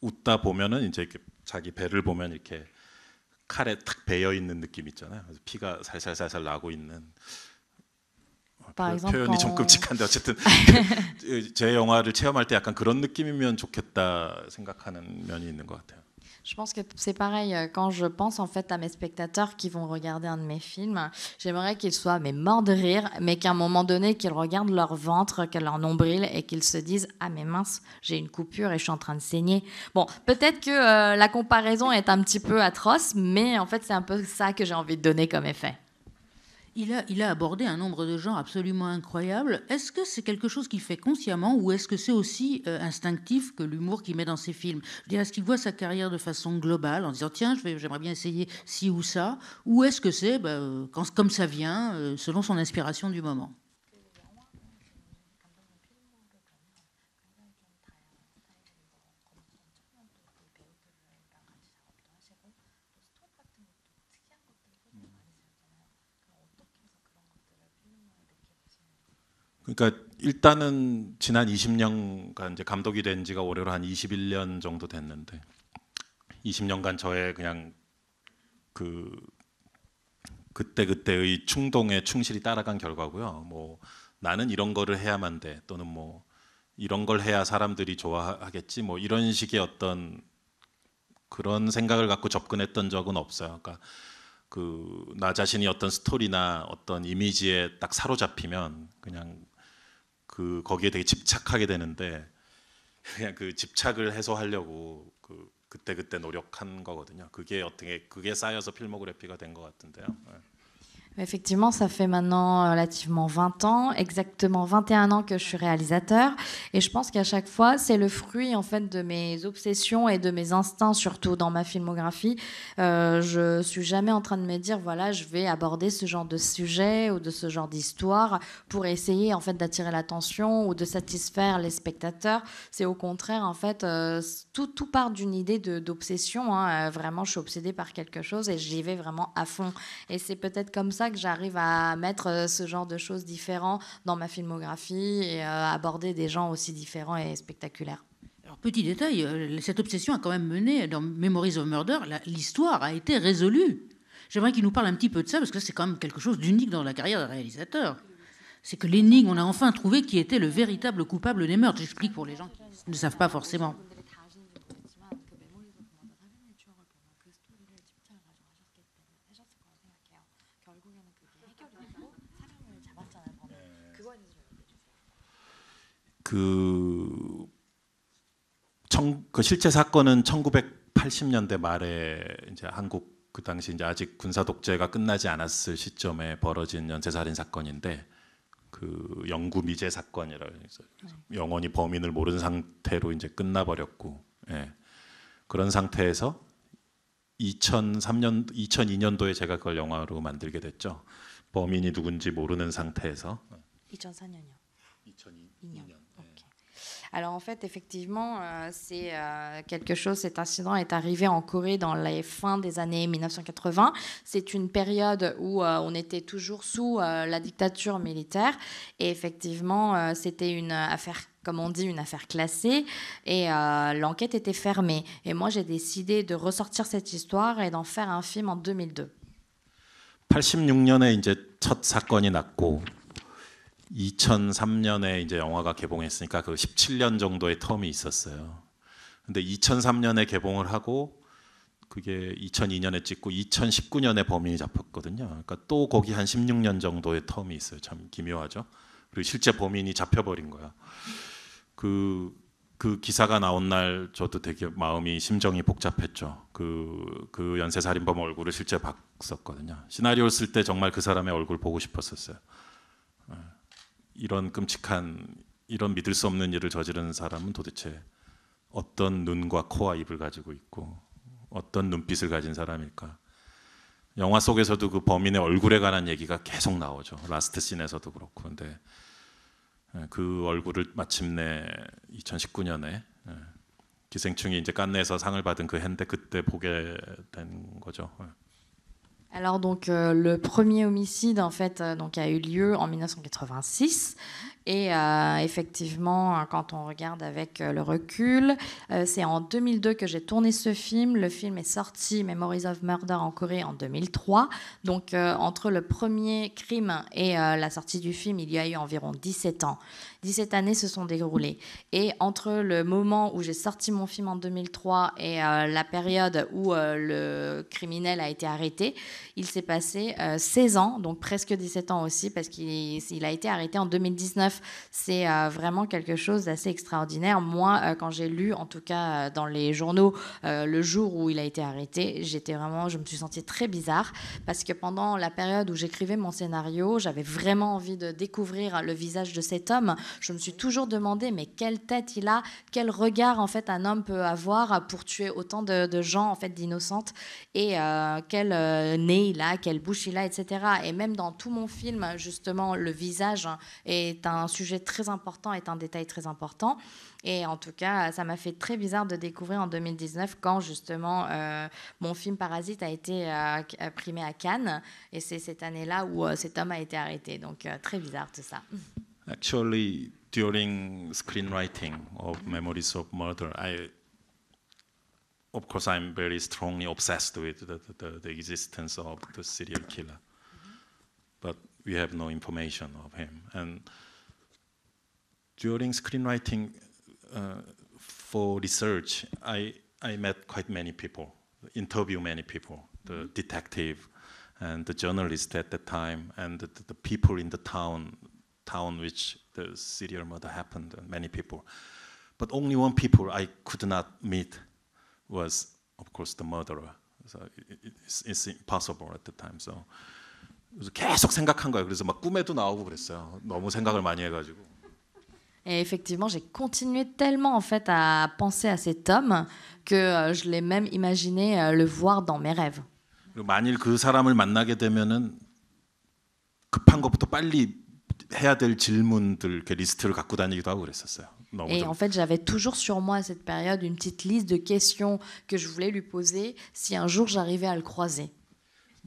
웃다 보면은 이제 이렇게 자기 배를 보면 이렇게 칼에 탁 베여 있는 느낌 있잖아요. 피가 살살살살 나고 있는 어, 표현이 좀 끔찍한데 어쨌든 그, 제 영화를 체험할 때 약간 그런 느낌이면 좋겠다 생각하는 면이 있는 것 같아요. Je pense que c'est pareil. Euh, quand je pense en fait à mes spectateurs qui vont regarder un de mes films, j'aimerais qu'ils soient mais morts de rire, mais qu'à un moment donné, qu'ils regardent leur ventre, leur nombril et qu'ils se disent ah mais mince, j'ai une coupure et je suis en train de saigner. Bon, peut-être que euh, la comparaison est un petit peu atroce, mais en fait c'est un peu ça que j'ai envie de donner comme effet. Il a, abordé un nombre de gens absolument incroyable. Est-ce que c'est quelque chose qu'il fait consciemment ou est-ce que c'est aussi euh, instinctif que l'humour qu'il met dans ses films est-ce qu'il voit sa carrière de façon globale en disant tiens, j'aimerais bien essayer ci ou ça Ou est-ce que c'est bah, euh, comme ça vient, euh, selon son inspiration du moment 그러니까 일단은 지난 20년간 이제 감독이 된 지가 올해로 한 21년 정도 됐는데 20년간 저의 그냥 그 그때 그때의 충동에 충실히 따라간 결과고요. 뭐 나는 이런 거를 해야만 돼 또는 뭐 이런 걸 해야 사람들이 좋아하겠지 뭐 이런 식의 어떤 그런 생각을 갖고 접근했던 적은 없어요. 그러니까 그 나 자신이 어떤 스토리나 어떤 이미지에 딱 사로잡히면 그냥 그 거기에 되게 집착하게 되는데 그냥 그 집착을 해소하려고 그 그때 그때 노력한 거거든요. 그게 어떻게 그게 쌓여서 필모그래피가 된 것 같은데요. 예. Bah, effectivement, ça fait maintenant euh, relativement 20 ans, exactement 21 ans que je suis réalisateur. Et je pense qu'à chaque fois, c'est le fruit en fait de mes obsessions et de mes instincts, surtout dans ma filmographie. Euh, je suis jamais en train de me dire, voilà, je vais aborder ce genre de sujet ou de ce genre d'histoire pour essayer en fait d'attirer l'attention ou de satisfaire les spectateurs. C'est au contraire, en fait, euh, tout, part d'une idée d'obsession. Hein. Euh, vraiment, je suis obsédée par quelque chose et j'y vais vraiment à fond. Et c'est peut-être comme ça que j'arrive à mettre euh, ce genre de choses différents dans ma filmographie et euh, aborder des gens aussi différents et spectaculaires. Alors, petit détail, euh, cette obsession a quand même mené, dans Memories of Murder, l'histoire a été résolue. J'aimerais qu'il nous parle un petit peu de ça, parce que c'est quand même quelque chose d'unique dans la carrière d'un réalisateur. C'est que l'énigme, on a enfin trouvé qui était le véritable coupable des meurtres. J'explique pour les gens qui ne savent pas forcément. 그, 청, 그 실제 사건은 1980년대 말에 이제 한국 그 당시 이제 아직 군사 독재가 끝나지 않았을 시점에 벌어진 연쇄 살인 사건인데 그 영구 미제 사건이라 해서 네. 영원히 범인을 모르는 상태로 이제 끝나버렸고 예. 그런 상태에서 2003년 2002년도에 제가 그걸 영화로 만들게 됐죠. 범인이 누군지 모르는 상태에서 2004년요. Alors en fait, effectivement, euh, c'est euh, quelque chose. Cet incident est arrivé en Corée dans les fins des années 1980. C'est une période où euh, on était toujours sous la dictature militaire, et effectivement, c'était une affaire comme on dit, une affaire classée, et l'enquête était fermée. Et moi, j'ai décidé de ressortir cette histoire et d'en faire un film en 2002. 86 2003년에 이제 영화가 개봉했으니까 그 17년 정도의 텀이 있었어요. 근데 2003년에 개봉을 하고 그게 2002년에 찍고 2019년에 범인이 잡혔거든요. 그러니까 또 거기 한 16년 정도의 텀이 있어요. 참 기묘하죠. 그리고 실제 범인이 잡혀버린 거야. 그, 그 기사가 나온 날 저도 되게 마음이 심정이 복잡했죠. 그, 그 연쇄살인범 얼굴을 실제 봤었거든요. 시나리오 쓸 때 정말 그 사람의 얼굴 보고 싶었었어요. 이런 끔찍한 이런 믿을 수 없는 일을 저지른 사람은 도대체 어떤 눈과 코와 입을 가지고 있고 어떤 눈빛을 가진 사람일까? 영화 속에서도 그 범인의 얼굴에 관한 얘기가 계속 나오죠. 라스트 씬에서도 그렇고. 근데 예, 그 얼굴을 마침내 2019년에 예, 기생충이 이제 깐네에서 상을 받은 그핸인데 그때 보게 된 거죠. 예. Alors donc euh, le premier homicide en fait euh, donc a eu lieu en 1986 et euh, effectivement quand on regarde avec le recul c'est en 2002 que j'ai tourné ce film le film est sorti Memories of Murder en Corée en 2003 donc entre le premier crime et la sortie du film il y a eu environ 17 ans 17 années se sont déroulées. Et entre le moment où j'ai sorti mon film en 2003 et euh, la période où euh, le criminel a été arrêté, il s'est passé 16 euh, ans, donc presque 17 ans aussi, parce qu'il a été arrêté en 2019. C'est vraiment quelque chose d'assez extraordinaire. Moi, quand j'ai lu, en tout cas dans les journaux, le jour où il a été arrêté, j'étais vraiment, je me suis sentie très bizarre, parce que pendant la période où j'écrivais mon scénario, j'avais vraiment envie de découvrir le visage de cet homme. Je me suis toujours demandé, mais quelle tête il a, quel regard en fait un homme peut avoir pour tuer autant de, gens en fait d'innocentes et euh, quel euh, nez il a, quelle bouche il a, etc. Et même dans tout mon film, justement, le visage est un sujet très important, est un détail très important. Et en tout cas, ça m'a fait très bizarre de découvrir en 2019 quand justement euh, mon film Parasite a été primé à Cannes. Et c'est cette année-là où cet homme a été arrêté. Donc très bizarre tout ça. Actually, during screenwriting of Memories of Murder, I, of course, I'm very strongly obsessed with the, the, the existence of the serial killer. But we have no information of him. And during screenwriting uh, for research, I, I met quite many people, interview many people, the mm -hmm. detective and the journalist at the time and the, the people in the town town which the serial murder happened, and many people. But only one people I could not meet was, of course, the murderer. So it, it's, it's impossible at the time. So 계속 생각한 거예요. 그래서 막 꿈에도 나오고 그랬어요. 너무 생각을 많이 해가지고. Et effectivement, j'ai continué tellement en fait à penser à cet homme que euh, je l'ai même imaginé euh, le voir dans mes rêves. 만일 그 사람을 만나게 되면은 급한 것부터 빨리 해야 될 질문들 리스트를 갖고 다니기도 하고 그랬었어요. Et en fait, j'avais toujours sur moi à cette période une petite liste de questions que je voulais lui poser si un jour j'arrivais à le croiser.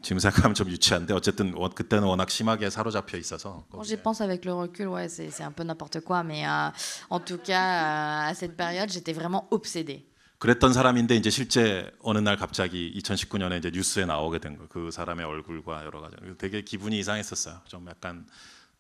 지금 생각하면 좀 유치한데 어쨌든 그때는 워낙 심하게 사로잡혀 있어서. Quand j'y pense avec le recul, ouais, c'est c'est un peu n'importe quoi, mais euh, en tout cas u h à cette période, j'étais vraiment obsédée. 그랬던 사람인데 이제 실제 어느 날 갑자기 2019년에 이제 뉴스에 나오게 된거그 사람의 얼굴과 여러 가지 되게 기분이 이상했었어요. 좀 약간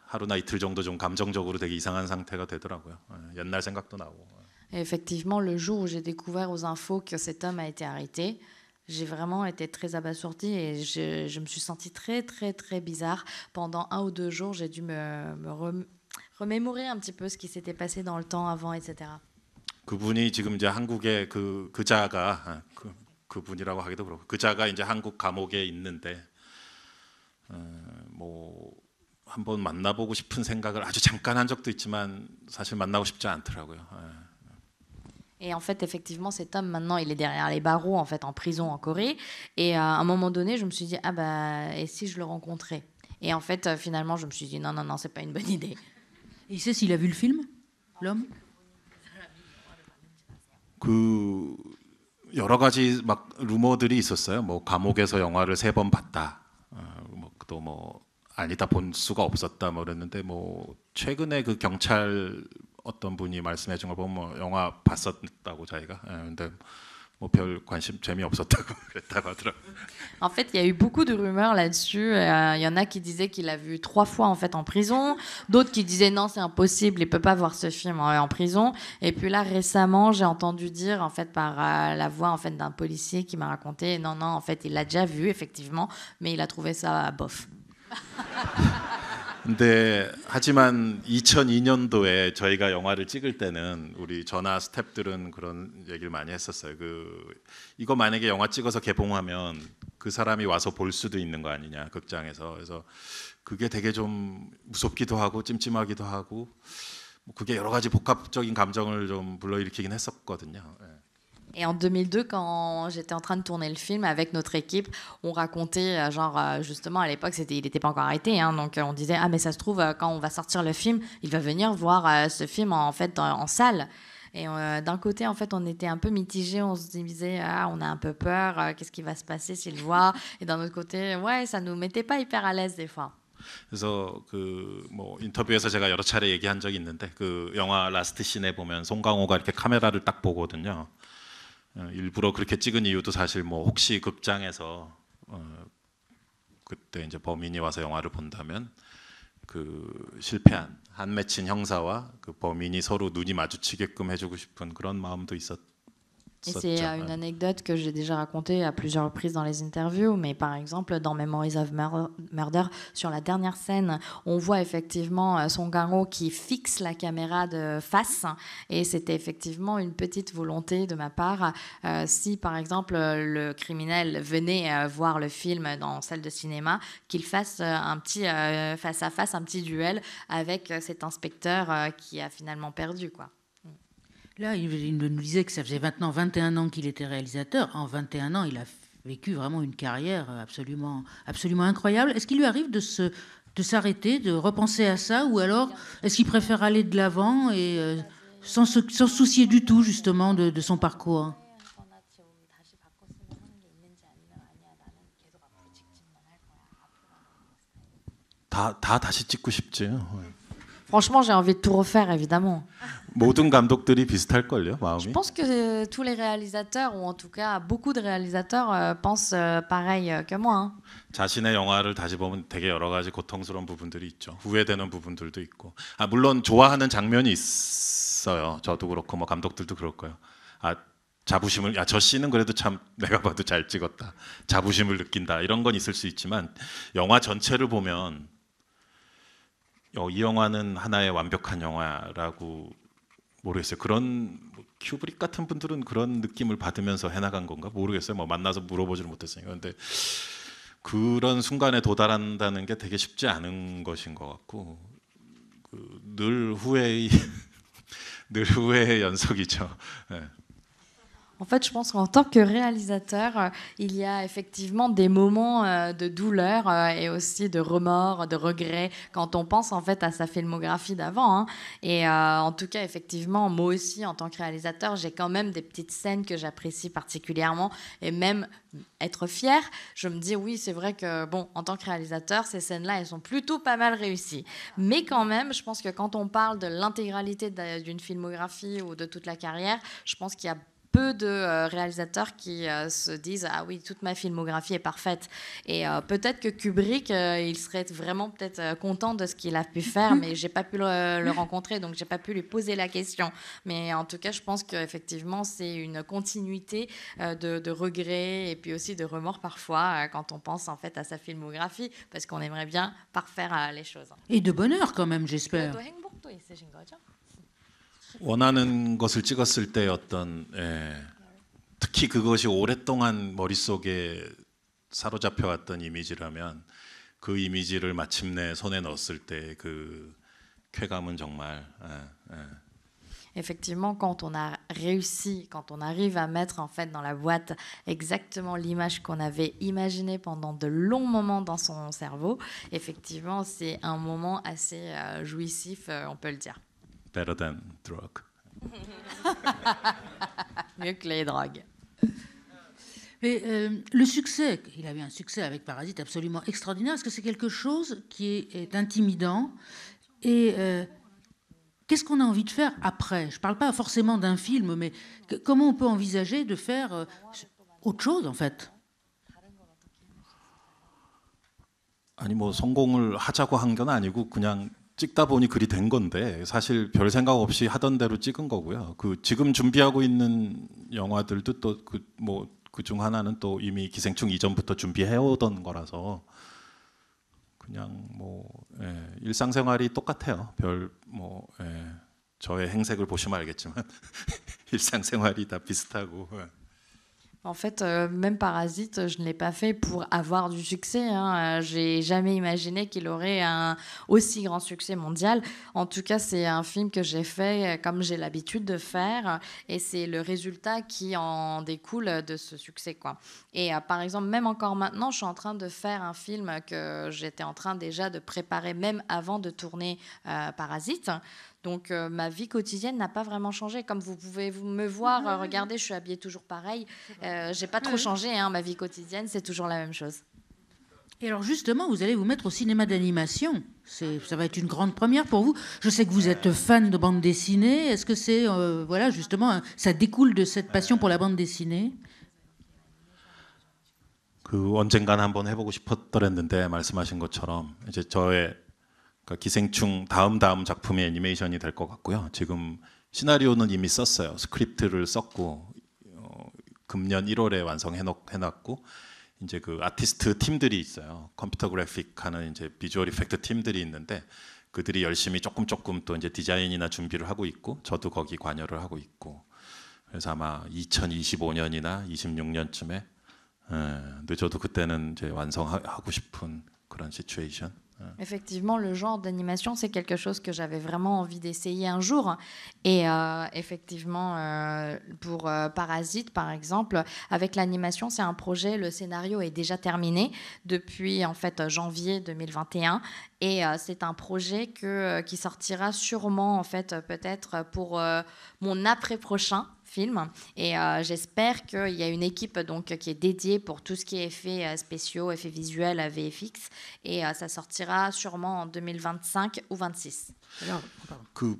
하루나 이틀 정도 좀 감정적으로 되게 이상한 상태가 되더라고요. 옛날 생각도 나고. Effectivement, le jour où j'ai découvert aux infos que cet homme a été arrêté, j'ai vraiment été très abasourdie et je, je me suis sentie très, très, très bizarre. Pendant un ou deux jours, j'ai dû me, me rem, remémorer un petit peu ce qui s'était passé dans le temps avant, etc. 그분이 지금 이제 한국에 그 그자가 그, 그분이라고 하기도 그렇고 그자가 이제 한국 감옥에 있는데 어, 뭐 한번 만나보고 싶은 생각을 아주 잠깐 한 적도 있지만 사실 만나고 싶지 않더라고요. Et en fait, effectivement, cet homme, maintenant, il est derrière les barreaux, en fait, en prison en Corée. Et à un moment donné, je me suis dit, ah bah, et si je le rencontrais Et en fait, finalement, je me suis dit, non, non, non, c'est pas une bonne idée. Et il sait s'il a vu le film, l'homme 그 여러 가지 막 루머들이 있었어요. 뭐 감옥에서 영화를 세 번 봤다. 어, 또뭐 En fait, il y a eu beaucoup de rumeurs là-dessus. Il euh, y en a qui disaient qu'il l'a vu trois fois en fait en prison, d'autres qui disaient non, c'est impossible, il peut pas voir ce film en, prison. Et puis là, récemment, j'ai entendu dire en fait par euh, la voix en fait d'un policier qui m'a raconté non, non, en fait, il l'a déjà vu effectivement, mais il a trouvé ça bof. 근데 하지만 2002년도에 저희가 영화를 찍을 때는 우리 전화 스탭들은 그런 얘기를 많이 했었어요. 그 이거 만약에 영화 찍어서 개봉하면 그 사람이 와서 볼 수도 있는 거 아니냐 극장에서. 그래서 그게 되게 좀 무섭기도 하고 찜찜하기도 하고 뭐 그게 여러 가지 복합적인 감정을 좀 불러일으키긴 했었거든요. 예. Et en 2002, quand j'étais en train de tourner le film avec notre équipe, on racontait, euh, genre, euh, justement, à l'époque, il n'était pas encore arrêté. Hein, donc, euh, on disait, ah, mais ça se trouve, quand on va sortir le film, il va venir voir ce film, en, fait, en, salle. Et d'un côté, en fait, on était un peu mitigés. On se disait, ah, on a un peu peur. Qu'est-ce qui va se passer s'il voit Et d'un autre côté, ouais, ça nous mettait pas hyper à l'aise des fois. 얘기한 적이 있는데 그 영화 라스트 보면 송강호가 이렇게 카메라를 어, 일부러 그렇게 찍은 이유도 사실 뭐 혹시 극장에서 어, 그때 이제 범인이 와서 영화를 본다면 그 실패한 한 맺힌 형사와 그 범인이 서로 눈이 마주치게끔 해주고 싶은 그런 마음도 있었. c'est euh, une anecdote que j'ai déjà racontée à plusieurs reprises dans les interviews, mais par exemple dans Memories of Murder, sur la dernière scène, on voit effectivement euh, son garrot qui fixe la caméra de face, et c'était effectivement une petite volonté de ma part. Euh, si par exemple le criminel venait voir le film dans salle de cinéma, qu'il fasse un petit face à face, un petit duel avec cet inspecteur qui a finalement perdu, quoi. Là, il nous disait que ça faisait maintenant 21 ans qu'il était réalisateur. En 21 ans, il a vécu vraiment une carrière absolument, absolument incroyable. Est-ce qu'il lui arrive de se de s'arrêter, de repenser à ça, ou alors est-ce qu'il préfère aller de l'avant et euh, sans, se, soucier du tout justement de, son parcours Franchement, j'ai envie de tout refaire, évidemment. 모든 감독들이 비슷할걸요, 마음이. Je pense que tous les réalisateurs, ou en tout cas beaucoup de réalisateurs, euh, pensent euh, pareil euh, que moi. hein. 자신의 영화를 다시 보면 되게 여러 가지 고통스러운 부분들이 있죠. 후회되는 부분들도 있고. 아 물론 좋아하는 장면이 있어요. 저도 그렇고 뭐 감독들도 그럴 거예요. 아 자부심을 야저 씬은 그래도 참 내가 봐도 잘 찍었다. 자부심을 느낀다. 이런 건 있을 수 있지만 영화 전체를 보면 어, 이 영화는 하나의 완벽한 영화라고 모르겠어요. 그런 뭐 큐브릭 같은 분들은 그런 느낌을 받으면서 해나간 건가 모르겠어요. 뭐 만나서 물어보지를 못했으니까. 근데 그런 순간에 도달한다는 게 되게 쉽지 않은 것인 것 같고 그늘 후회의 늘 후회의 연속이죠. 네. En fait, je pense qu'en tant que réalisateur, euh, il y a effectivement des moments euh, de douleur euh, et aussi de remords, de regrets quand on pense en fait à sa filmographie d'avant. Hein. Et en tout cas, effectivement, moi aussi, en tant que réalisateur, j'ai quand même des petites scènes que j'apprécie particulièrement et même être fier. Je me dis oui, c'est vrai que bon, en tant que réalisateur, ces scènes-là, elles sont plutôt pas mal réussies. Mais quand même, je pense que quand on parle de l'intégralité d'une filmographie ou de toute la carrière, je pense qu'il y a peu de euh, réalisateurs qui euh, se disent ah oui toute ma filmographie est parfaite et euh, peut-être que Kubrick il serait vraiment peut-être content de ce qu'il a pu faire mais j'ai pas pu le, rencontrer donc j'ai pas pu lui poser la question mais en tout cas je pense qu'effectivement c'est une continuité de, de, regrets et puis aussi de remords parfois quand on pense en fait à sa filmographie parce qu'on aimerait bien parfaire les choses et de bonheur quand même j'espère 원하는 것을 찍었을 때 어떤 예, 특히 그것이 오랫동안 머릿속에 사로잡혀 왔던 이미지라면 그 이미지를 마침내 손에 넣었을 때 그 쾌감은 정말 예, 예. effectivement, quand on a réussi, quand on arrive à mettre en fait dans la boîte exactement l'image qu'on avait imaginée pendant de longs moments dans son cerveau, effectivement, c'est un moment assez jouissif, on peut le dire. better than drug. Mieux que les drogues. Mais euh, le succès, il avait un succès avec Parasite absolument extraordinaire, parce que c'est quelque chose qui est, intimidant. Et euh, qu'est-ce qu'on a envie de faire après Je ne parle pas forcément d'un film, mais comment on peut envisager de faire euh, autre chose, en fait 아니 뭐 성공을 하자고 아니고 그냥 찍다 보니 글이 된 건데 사실 별 생각 없이 하던 대로 찍은 거고요. 그 지금 준비하고 있는 영화들도 또그뭐그중 하나는 또 이미 기생충 이전부터 준비해오던 거라서 그냥 뭐 예, 일상생활이 똑같아요. 별뭐 예, 저의 행색을 보시면 알겠지만 일상생활이 다 비슷하고. 예. En fait, euh, même Parasite, je ne l'ai pas fait pour avoir du succès. Hein. Euh, j'ai jamais imaginé qu'il aurait un aussi grand succès mondial. En tout cas, c'est un film que j'ai fait euh, comme j'ai l'habitude de faire, et c'est le résultat qui en découle de ce succès, quoi. Et par exemple, même encore maintenant, je suis en train de faire un film que j'étais en train déjà de préparer, même avant de tourner Parasite. Donc euh, ma vie quotidienne n'a pas vraiment changé. Comme vous pouvez me voir, euh, ah. regardez, je suis habillée toujours pareil. Je euh, J'ai pas trop changé. Hein. ma vie quotidienne, c'est toujours la même chose. Et alors justement, vous allez vous mettre au cinéma d'animation. Ça va être une grande première pour vous. Je sais que vous êtes fan de bande dessinée. Est-ce que c'est voilà justement ça découle de cette passion pour la bande dessinée? 그 한번 말씀하신 것처럼 이제 저의 그러니까 기생충 다음 다음 작품의 애니메이션이 될 것 같고요. 지금 시나리오는 이미 썼어요. 스크립트를 썼고 어, 금년 1월에 완성해놨고 이제 그 아티스트 팀들이 있어요. 컴퓨터 그래픽하는 이제 비주얼 이펙트 팀들이 있는데 그들이 열심히 조금 조금 또 이제 디자인이나 준비를 하고 있고 저도 거기 관여를 하고 있고 그래서 아마 2025년이나 26년쯤에 예, 근데 저도 그때는 이제 완성하고 싶은 그런 시츄에이션. Effectivement, le genre d'animation, c'est quelque chose que j'avais vraiment envie d'essayer un jour. Et euh, effectivement, euh, pour euh, Parasite, par exemple, avec l'animation, c'est un projet, le scénario est déjà terminé depuis en fait janvier 2021. Et c'est un projet qui sortira sûrement, en fait, peut-être pour mon après-prochain, film. Et j'espère qu'il y a une équipe donc, qui est dédiée pour tout ce qui est effets spéciaux, effets visuels, VFX. Et ça sortira sûrement en 2025 ou 26. 그,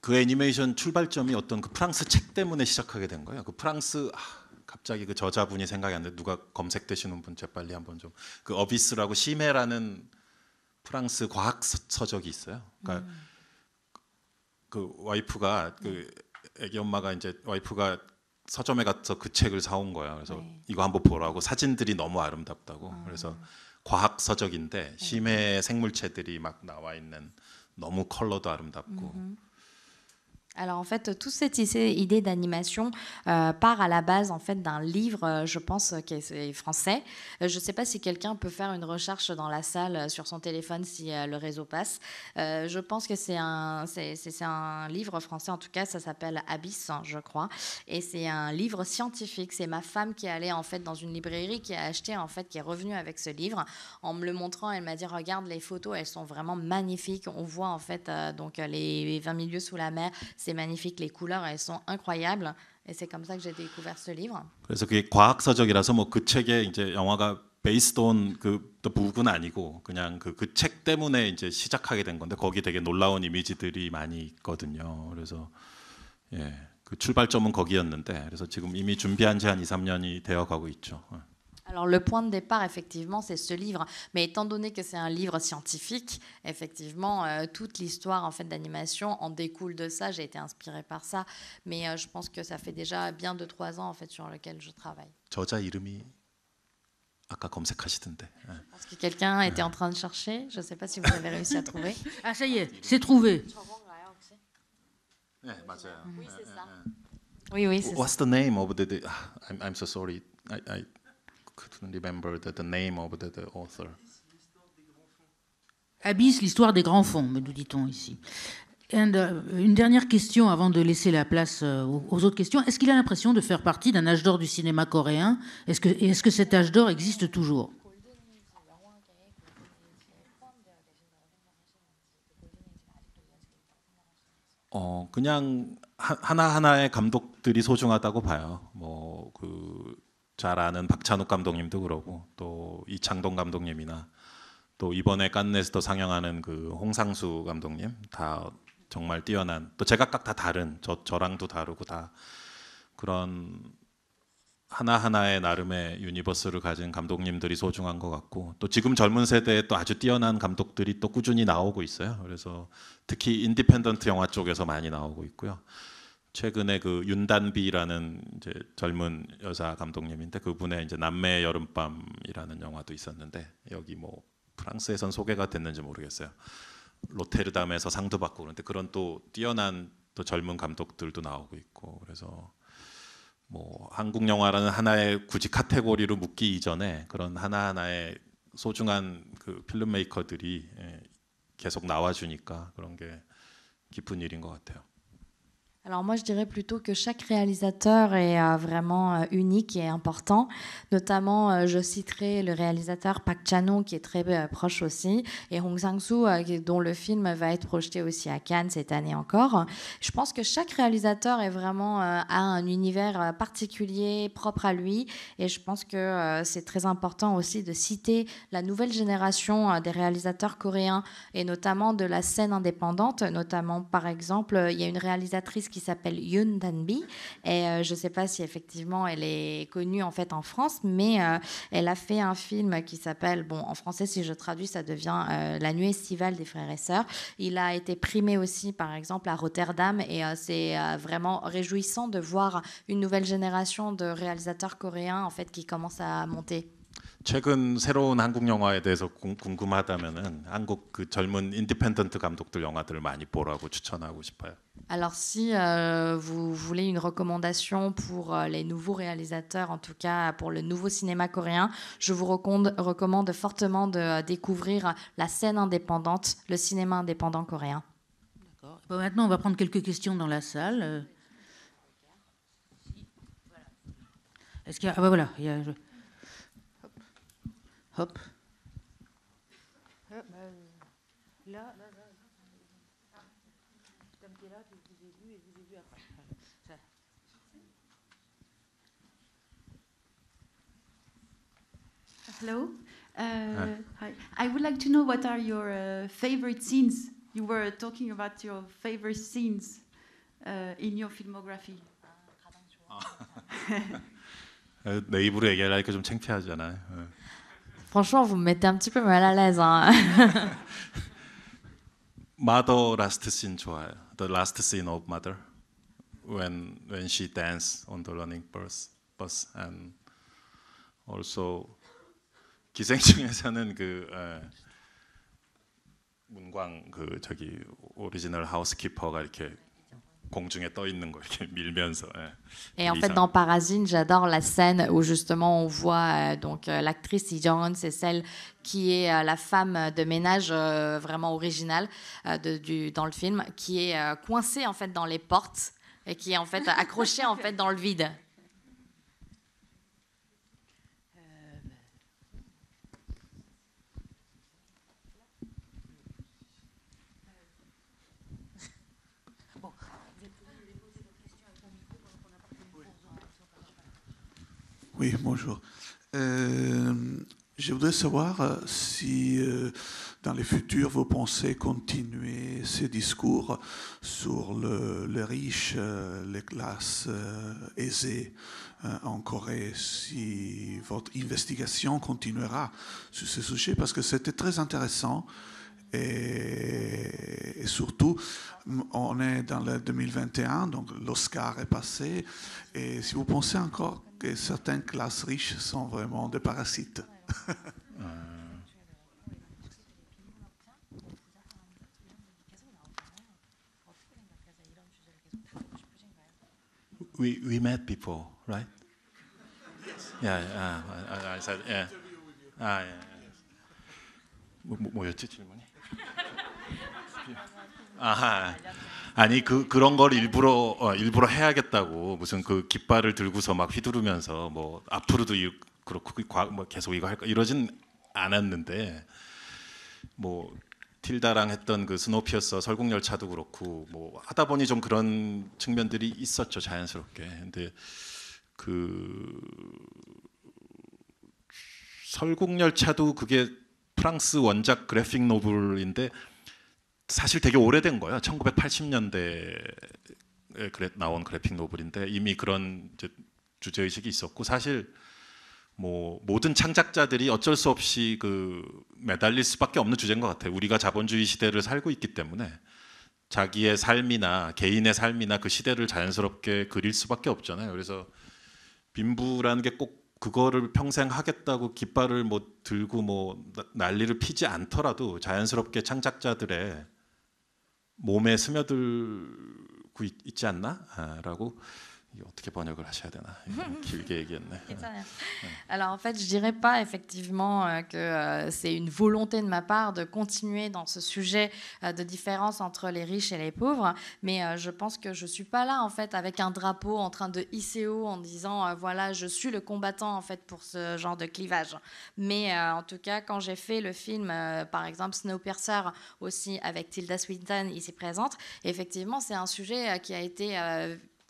그 애니메이션 출발점이 어떤 그 프랑스 책 때문에 시작하게 된 거예요. 그 프랑스 갑자기 그 저자분이 생각이 안 나. 누가 검색되시는 분 재빨리 한번 좀그 어비스라고 심해라는 프랑스 과학 서적이 있어요. 그러니까 음. 그 와이프가 그 음. 애기 엄마가 이제 와이프가 서점에 가서 그 책을 사 온 거야. 그래서 네. 이거 한번 보라고 사진들이 너무 아름답다고. 아. 그래서 과학 서적인데 네. 심해 생물체들이 막 나와 있는 너무 컬러도 아름답고. 음흠. Alors en fait, toute cette idée d'animation euh, part à la base en fait d'un livre, euh, je pense, euh, qui est français. Je ne sais pas si quelqu'un peut faire une recherche dans la salle sur son téléphone si le réseau passe. je pense que c'est un, c'est, un livre français, en tout cas, ça s'appelle Abyss, hein, je crois, et c'est un livre scientifique. C'est ma femme qui est allée en fait dans une librairie qui a acheté en fait, qui est revenue avec ce livre. En me le montrant, elle m'a dit regarde les photos, elles sont vraiment magnifiques. On voit en fait donc les 20 milieux sous la mer. c'est magnifique, les couleurs, elles sont incroyables. Et c'est comme ça que j'ai découvert ce livre. 그래서 그게 과학서적이라서 뭐 그 책에 이제 영화가 베이스돈 그 부분 아니고 그냥 그 그 책 때문에 이제 시작하게 된 건데 거기 되게 놀라운 이미지들이 많이 있거든요. 그래서 예. 그 출발점은 거기였는데 그래서 지금 이미 준비한 지한 2, 3년이 되어 가고 있죠. 예. alors le point de départ, effectivement, c'est ce livre. Mais étant donné que c'est un livre scientifique, effectivement, euh, toute l'histoire en fait d'animation en découle de ça. J'ai été inspirée par ça, mais euh, je pense que ça fait déjà bien deux trois ans en fait sur lequel je travaille. 저자 이름이 Parce que quelqu'un était en train de chercher. Je ne sais pas si vous avez réussi à trouver. ah ça y est, c'est trouvé. Oui, c'est ça. Oui, oui, c'est ça. What's the name of the? Ah, I'm, so sorry couldn't Abyss, l'histoire des grands fonds, nous dit-on ici. Euh, une dernière question avant de laisser la place euh, aux autres questions. Est-ce qu'il a l'impression de faire partie d'un âge d'or du cinéma coréen Est-ce que, est -ce que cet âge d'or existe toujours Oh, 그냥 하나 하나의 감독들이 소중하다고 봐요. 뭐, 그, 잘 아는 박찬욱 감독님도 그러고 또 이창동 감독님이나 또 이번에 깐네스터 상영하는 그 홍상수 감독님 다 정말 뛰어난 또 제각각 다 다른 저 저랑도 다르고 다 그런 하나하나의 나름의 유니버스를 가진 감독님들이 소중한 것 같고 또 지금 젊은 세대에 또 아주 뛰어난 감독들이 또 꾸준히 나오고 있어요. 그래서 특히 인디펜던트 영화 쪽에서 많이 나오고 있고요. 최근에 그 윤단비라는 이제 젊은 여자 감독님인데 그분의 이제 남매 여름밤이라는 영화도 있었는데 여기 뭐 프랑스에선 소개가 됐는지 모르겠어요. 로테르담에서 상도 받고 그런데 그런 또 뛰어난 또 젊은 감독들도 나오고 있고 그래서 뭐 한국 영화라는 하나의 굳이 카테고리로 묶기 이전에 그런 하나하나의 소중한 그 필름 메이커들이 예, 계속 나와 주니까 그런 게 깊은 일인 것 같아요. alors moi, je dirais plutôt que chaque réalisateur est euh, vraiment euh, unique et important. Notamment, euh, je citerai le réalisateur Park Chan-wook qui est très proche aussi, et Hong Sang-soo dont le film va être projeté aussi à Cannes cette année encore. Je pense que chaque réalisateur est vraiment a un univers particulier propre à lui, et je pense que c'est très important aussi de citer la nouvelle génération des réalisateurs coréens et notamment de la scène indépendante. Notamment, par exemple, il y a une réalisatrice qui qui s'appelle Yun Danbi. Et euh, je ne sais pas si effectivement elle est connue en fait en France, mais euh, elle a fait un film qui s'appelle, bon, en français si je traduis, ça devient euh, La nuit estivale des frères et sœurs. Il a été primé aussi, par exemple, à Rotterdam, et c'est vraiment réjouissant de voir une nouvelle génération de réalisateurs coréens en fait qui commence à monter. Alors si euh, vous voulez une recommandation pour euh, les nouveaux réalisateurs, en tout cas pour le nouveau cinéma coréen, je vous recommande, fortement de euh, découvrir la scène indépendante, le cinéma indépendant coréen. D'accord. maintenant, on va prendre quelques questions dans la salle. Est-ce qu'il y a... Ah, bah, voilà, il y a... Hop. Là, Hello. Uh, hi. hi. I would like to know what are your uh, favorite scenes. You were talking about your favorite scenes uh, in your filmography. 내 입으로 얘기하려니까 좀 창피하잖아요. Franchement, vous me mettez un petit peu mal à l'aise. Hein. mother last scene 좋아요. The last scene of mother when when she dance on the running bus bus and also 기생충에서는 그 에, 문광 그 저기 오리지널 하우스키퍼가 이렇게 Et en fait, dans Parasite, j'adore la scène où justement on voit euh, donc euh, l'actrice l'actrice Jones, c'est celle qui est euh, la femme de ménage vraiment originale de, du, dans le film, qui est coincée en fait dans les portes et qui est en fait accrochée en fait dans le vide. Oui, bonjour. Euh, je voudrais savoir euh, si euh, dans les futurs, vous pensez continuer ces discours sur le, les riches, les classes aisées en Corée, si votre investigation continuera sur ce sujet, parce que c'était très intéressant. Et, surtout, on est dans le 2021, donc l'Oscar est passé. Et si vous pensez encore que certaines classes riches sont vraiment des parasites. We, we met before, right? Yeah, I, said, yeah. Ah, 아하. 아니 그 그런 걸 일부러 어, 일부러 해야겠다고 무슨 그 깃발을 들고서 막 휘두르면서 뭐 앞으로도 이, 그렇고 그 과, 뭐 계속 이거 할까 이러진 않았는데 뭐 틸다랑 했던 그 스노피어서 설국 열차도 그렇고 뭐 하다 보니 좀 그런 측면들이 있었죠 자연스럽게 근데 그 설국 열차도 그게 프랑스 원작 그래픽 노블인데 사실 되게 오래된 거예요. 1980년대에 그래, 나온 그래픽 노블인데 이미 그런 주제 의식이 있었고 사실 뭐 모든 창작자들이 어쩔 수 없이 그 매달릴 수밖에 없는 주제인 것 같아요. 우리가 자본주의 시대를 살고 있기 때문에 자기의 삶이나 개인의 삶이나 그 시대를 자연스럽게 그릴 수밖에 없잖아요. 그래서 빈부라는 게 꼭 그거를 평생 하겠다고 깃발을 뭐 들고 뭐 난리를 피지 않더라도 자연스럽게 창작자들의 몸에 스며들고 있, 지 않나라고 아, Alors en fait, je dirais pas effectivement euh, que euh, c'est une volonté de ma part de continuer dans ce sujet euh, de différence entre les riches et les pauvres, mais je pense que je suis pas là en fait avec un drapeau en train de haut en disant voilà je suis le combattant en fait pour ce genre de clivage. Mais en tout cas, quand j'ai fait le film par exemple Snowpiercer aussi avec Tilda Swinton ici présente, effectivement c'est un sujet qui a été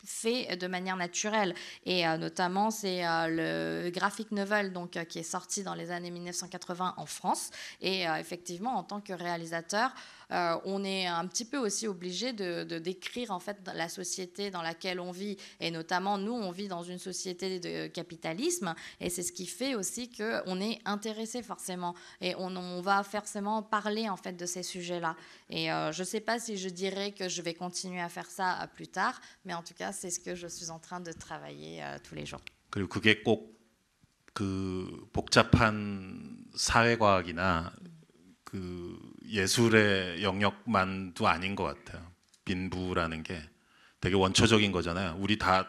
fait euh, de manière naturelle. Et euh, notamment, c'est euh, le graphique novel qui est sorti dans les années 1980 en France. Et effectivement, en tant que réalisateur, euh, on est un petit peu aussi obligé de, décrire en fait la société dans laquelle on vit. Et notamment, nous, on vit dans une société de capitalisme, et c'est ce qui fait aussi que on est intéressé forcément, et on, va forcément parler en fait de ces sujets-là. Et euh, je ne sais pas si je dirais que je vais continuer à faire ça euh, plus tard, mais en tout cas, c'est ce que je suis en train de travailler tous les jours. 예술의 영역만도 아닌 것 같아요. 빈부라는 게 되게 원초적인 거잖아요. 우리 다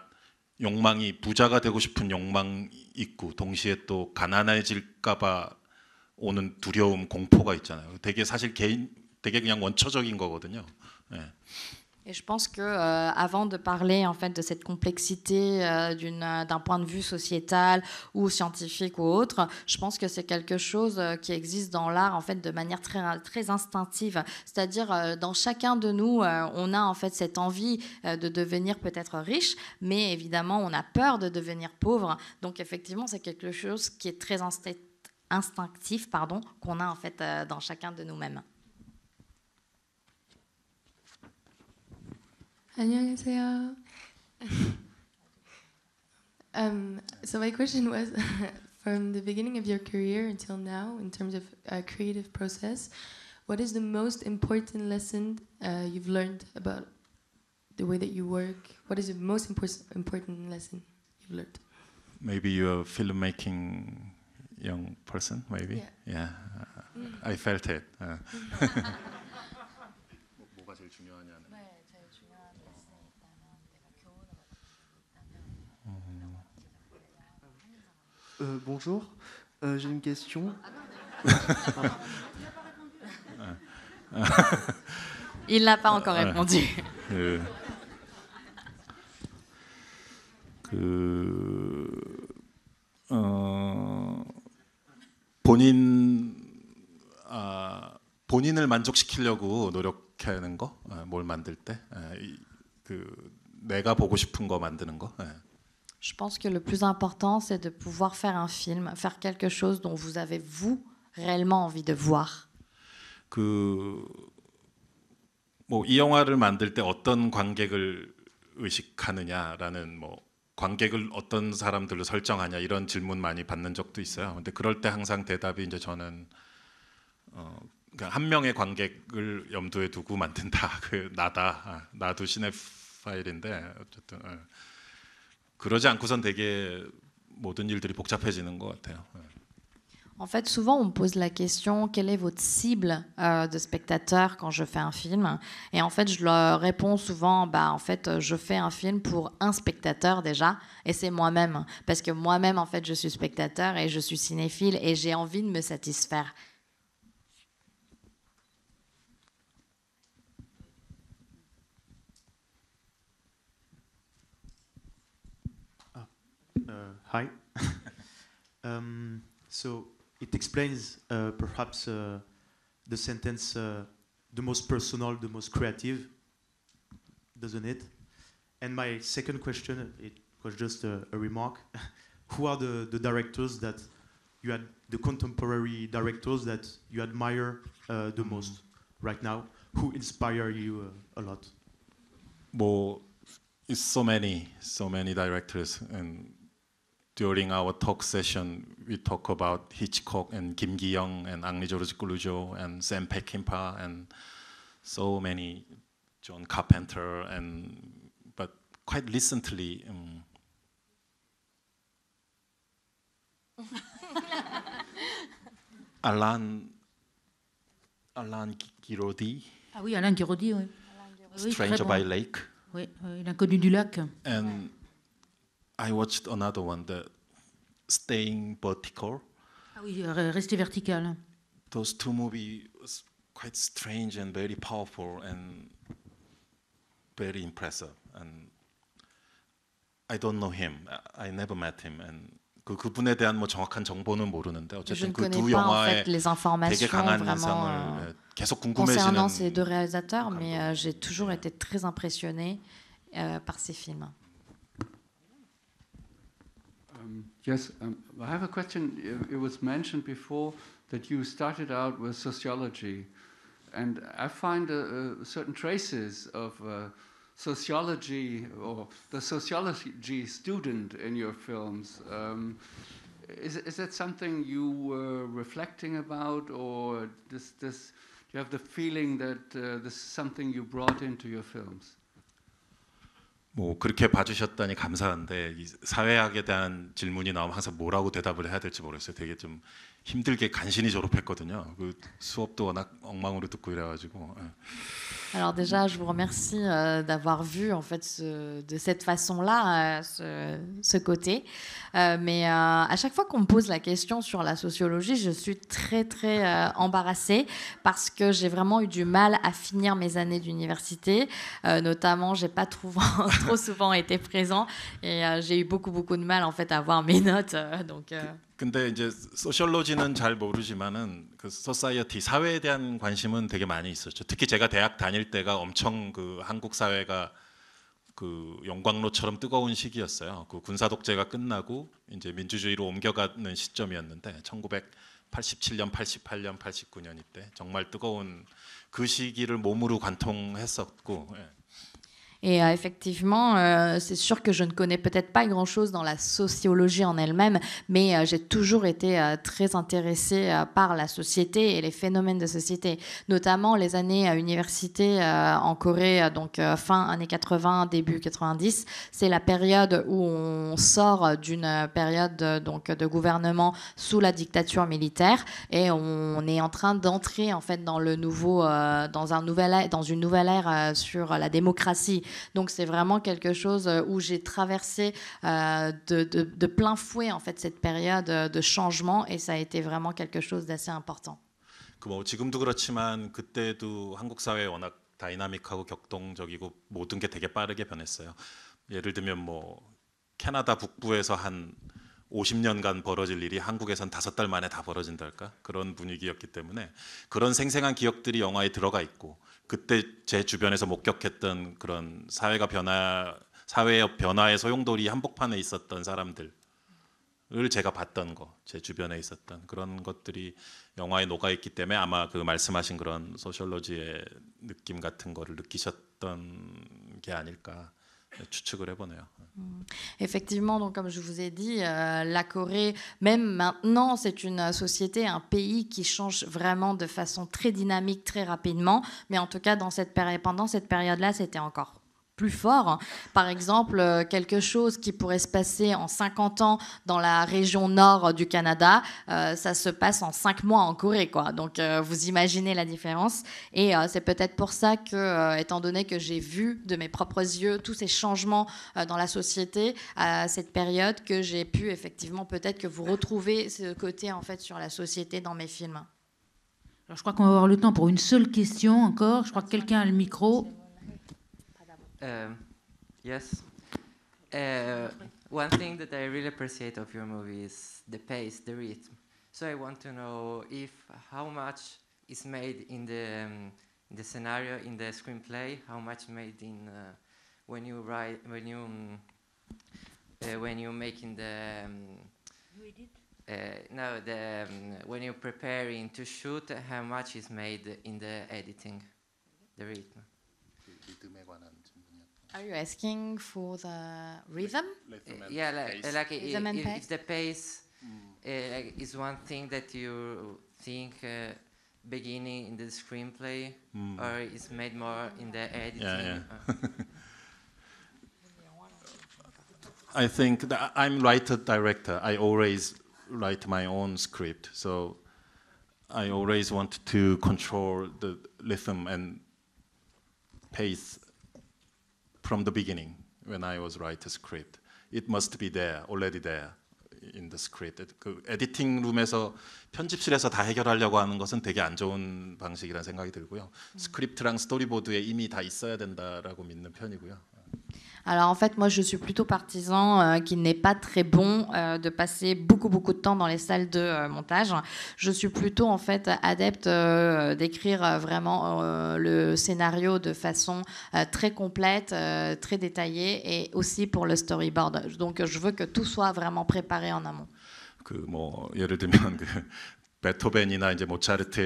욕망이 부자가 되고 싶은 욕망 있고 동시에 또 가난해질까봐 오는 두려움, 공포가 있잖아요. 되게 사실 개인 되게 그냥 원초적인 거거든요. 예. Et je pense que euh, avant de parler en fait de cette complexité euh, d'une euh, d'un point de vue sociétal ou scientifique ou autre, je pense que c'est quelque chose qui existe dans l'art en fait de manière très très instinctive. C'est-à-dire dans chacun de nous, on a en fait cette envie de devenir peut-être riche, mais évidemment on a peur de devenir pauvre. Donc effectivement, c'est quelque chose qui est très instinctif, pardon, qu'on a en fait dans chacun de nous-mêmes. 안녕하세요. um, so my question was, from the beginning of your career until now, in terms of uh, creative process, what is the most important lesson uh, you've learned about the way that you work? What is the most impor important lesson you've learned? Maybe you're a filmmaking young person, maybe. Yeah. yeah. Mm. I felt it. Uh. bonjour, j'ai une question. Il n'a pas encore répondu. 하는 거, 뭘 만들 때, 그 내가 보고 싶은 거 만드는 거. Je pense que le plus important, c'est de pouvoir faire un film, faire quelque chose dont vous avez, vous, réellement envie de voir. 그, 뭐, 이 영화를 만들 때 어떤 관객을 의식하느냐라는 뭐 관객을 어떤 사람들로 설정하냐 이런 질문 많이 받는 적도 있어요. 근데 그럴 때 항상 대답이 이제 저는 어, En fait, souvent, on me pose la question quelle est votre cible euh, de spectateur quand je fais un film Et en fait, je leur réponds souvent bah, en fait, euh, je fais un film pour un spectateur déjà, et c'est moi-même. Parce que moi-même, en fait, je suis spectateur et je suis cinéphile et j'ai envie de me satisfaire. Hi. um, so it explains uh, perhaps uh, the sentence uh, the most personal, the most creative, doesn't it? And my second question, it was just a, a remark. Who are the, the directors that you had, the contemporary directors that you admire uh, the mm-hmm. most right now? Who inspire you uh, a lot? Well, it's so many, so many directors and during our talk session, we talk about Hitchcock and Kim Gi-young and Ang George Gulujo and Sam Peckinpah and so many John Carpenter and but quite recently. Um, Alan Alan Girodi. Ah oui, Alain Girodi, oui. Stranger oui, by Lake. Oui, l'inconnu du lac. And I watched another one, the Staying Vertical. Ah oui, euh, rester vertical. Those two movies were quite strange and very powerful and very impressive. And I don't know him. I never met him. And 그 그분에 대한 뭐 정확한 정보는 모르는데 어쨌든 그 계속 궁금해지는. concernant ces deux réalisateurs, mais euh, j'ai toujours été très impressionnée euh, par ces films. Um, yes, um, I have a question. It was mentioned before that you started out with sociology, and I find uh, uh, certain traces of uh, sociology or the sociology student in your films. Um, is, is that something you were reflecting about, or this, this, do you have the feeling that uh, this is something you brought into your films? 뭐 그렇게 봐주셨다니 감사한데 이 사회학에 대한 질문이 나오면 항상 뭐라고 대답을 해야 될지 모르겠어요. 되게 좀 힘들게 간신히 졸업했거든요. 그 수업도 워낙 엉망으로 듣고 이래가지고. 예. Alors déjà, je vous remercie euh, d'avoir vu en fait de cette façon-là euh, ce, côté. Euh, mais à chaque fois qu'on me pose la question sur la sociologie, je suis très très embarrassée parce que j'ai vraiment eu du mal à finir mes années d'université. notamment, j'ai pas trop, trop souvent été présent et j'ai eu beaucoup beaucoup de mal en fait à avoir mes notes. donc 근데 이제 소셜로지는 잘 모르지만은 그 소사이어티 사회에 대한 관심은 되게 많이 있었죠. 특히 제가 대학 다닐 때가 엄청 그 한국 사회가 그 영광로처럼 뜨거운 시기였어요. 그 군사 독재가 끝나고 이제 민주주의로 옮겨가는 시점이었는데 1987년, 88년, 89년 이때 정말 뜨거운 그 시기를 몸으로 관통했었고 예. Et euh, effectivement, euh, c'est sûr que je ne connais peut-être pas grand-chose dans la sociologie en elle-même, mais euh, j'ai toujours été très intéressée par la société et les phénomènes de société, notamment les années à université en Corée, donc fin années 80, début 90. C'est la période où on sort d'une période donc de gouvernement sous la dictature militaire et on est en train d'entrer en fait dans le nouveau, dans un nouvel, dans une nouvelle ère sur la démocratie Donc c'est vraiment quelque chose où j'ai traversé euh, de, de, de, plein fouet en fait cette période de changement et ça a été vraiment quelque chose d'assez important. 그뭐 지금도 그렇지만 그때도 한국 사회 워낙 다이나믹하고 격동적이고 모든 게 되게 빠르게 변했어요. 예를 들면 뭐 캐나다 북부에서 한 50년간 벌어질 일이 한국에선 다섯 달 만에 다 벌어진달까 그런 분위기였기 때문에 그런 생생한 기억들이 영화에 들어가 있고 그때 제 주변에서 목격했던 그런 사회가 변화 사회의 변화의 소용돌이 한복판에 있었던 사람들을 제가 봤던 거, 제 주변에 있었던 그런 것들이 영화에 녹아 있기 때문에 아마 그 말씀하신 그런 소셜로지의 느낌 같은 거를 느끼셨던 게 아닐까 Effectivement, donc, comme je vous ai dit, euh, la Corée, même maintenant, c'est une société, un pays qui change vraiment de façon très dynamique, très rapidement. Mais en tout cas, dans pendant cette période-là, c'était encore plus fort. Hein. Par exemple, euh, quelque chose qui pourrait se passer en 50 ans dans la région nord du Canada, euh, ça se passe en 5 mois en Corée, quoi. Donc, euh, vous imaginez la différence. Et c'est peut-être pour ça que, étant donné que j'ai vu de mes propres yeux tous ces changements dans la société à cette période, que j'ai pu effectivement peut-être que vous retrouvez ce côté en fait sur la société dans mes films. Alors, je crois qu'on va avoir le temps pour une seule question encore. Je crois que quelqu'un a le micro. Um, yes. Uh, one thing that I really appreciate of your movie is the pace, the rhythm. So I want to know if how much is made in the um, the scenario in the screenplay, how much made in uh, when you write when you um, uh, when you making the um, uh, no the um, when you're preparing to shoot, how much is made in the editing, the rhythm. Are you asking for the rhythm? yeah, like, pace. like rhythm if, the pace mm. uh, like is one thing that you think uh, beginning in the screenplay, mm. or is made more in the editing. Yeah, yeah. Uh. I think I'm writer director. I always write my own script, so I always want to control the rhythm and pace from the beginning when I was write script. It must be there, already there in the script. 그 에디팅 룸에서 편집실에서 다 해결하려고 하는 것은 되게 안 좋은 방식이라는 생각이 들고요. 음. 스크립트랑 스토리보드에 이미 다 있어야 된다라고 믿는 편이고요. Alors en fait, moi, je suis plutôt partisan euh, qu'il n'est pas très bon euh, de passer beaucoup beaucoup de temps dans les salles de euh, montage. Je suis plutôt en fait adepte d'écrire vraiment le scénario de façon très complète, très détaillée et aussi pour le storyboard. Donc je veux que tout soit vraiment préparé en amont. 이제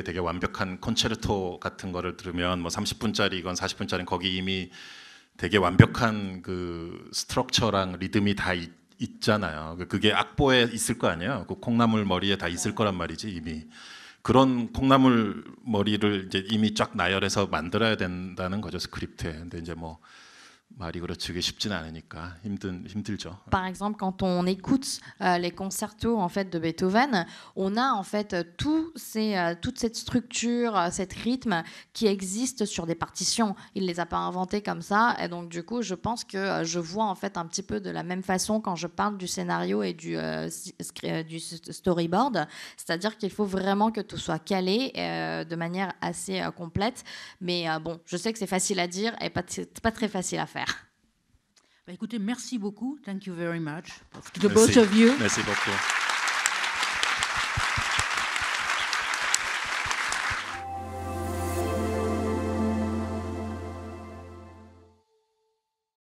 되게 완벽한 콘체르토 같은 30 40 되게 완벽한 그 스트럭처랑 리듬이 다 있, 잖아요 그 그게 악보에 있을 거 아니에요. 그 콩나물 머리에 다 있을 네. 거란 말이지 이미. 그런 콩나물 머리를 이제 이미 쫙 나열해서 만들어야 된다는 거죠 스크립트에. 근데 이제 뭐 Par exemple, quand on écoute euh, les concertos en fait de Beethoven, on a en fait tout ces, euh, toute cette structure, euh, cet rythme qui existe sur des partitions. Il les a pas inventés comme ça, et donc du coup, je pense que euh, je vois en fait un petit peu de la même façon quand je parle du scénario et du, du storyboard, c'est-à-dire qu'il faut vraiment que tout soit calé de manière assez complète. Mais bon, je sais que c'est facile à dire et pas, pas très facile à faire. Bah, écoutez, merci beaucoup. Thank you very much. To the both of you. Merci beaucoup.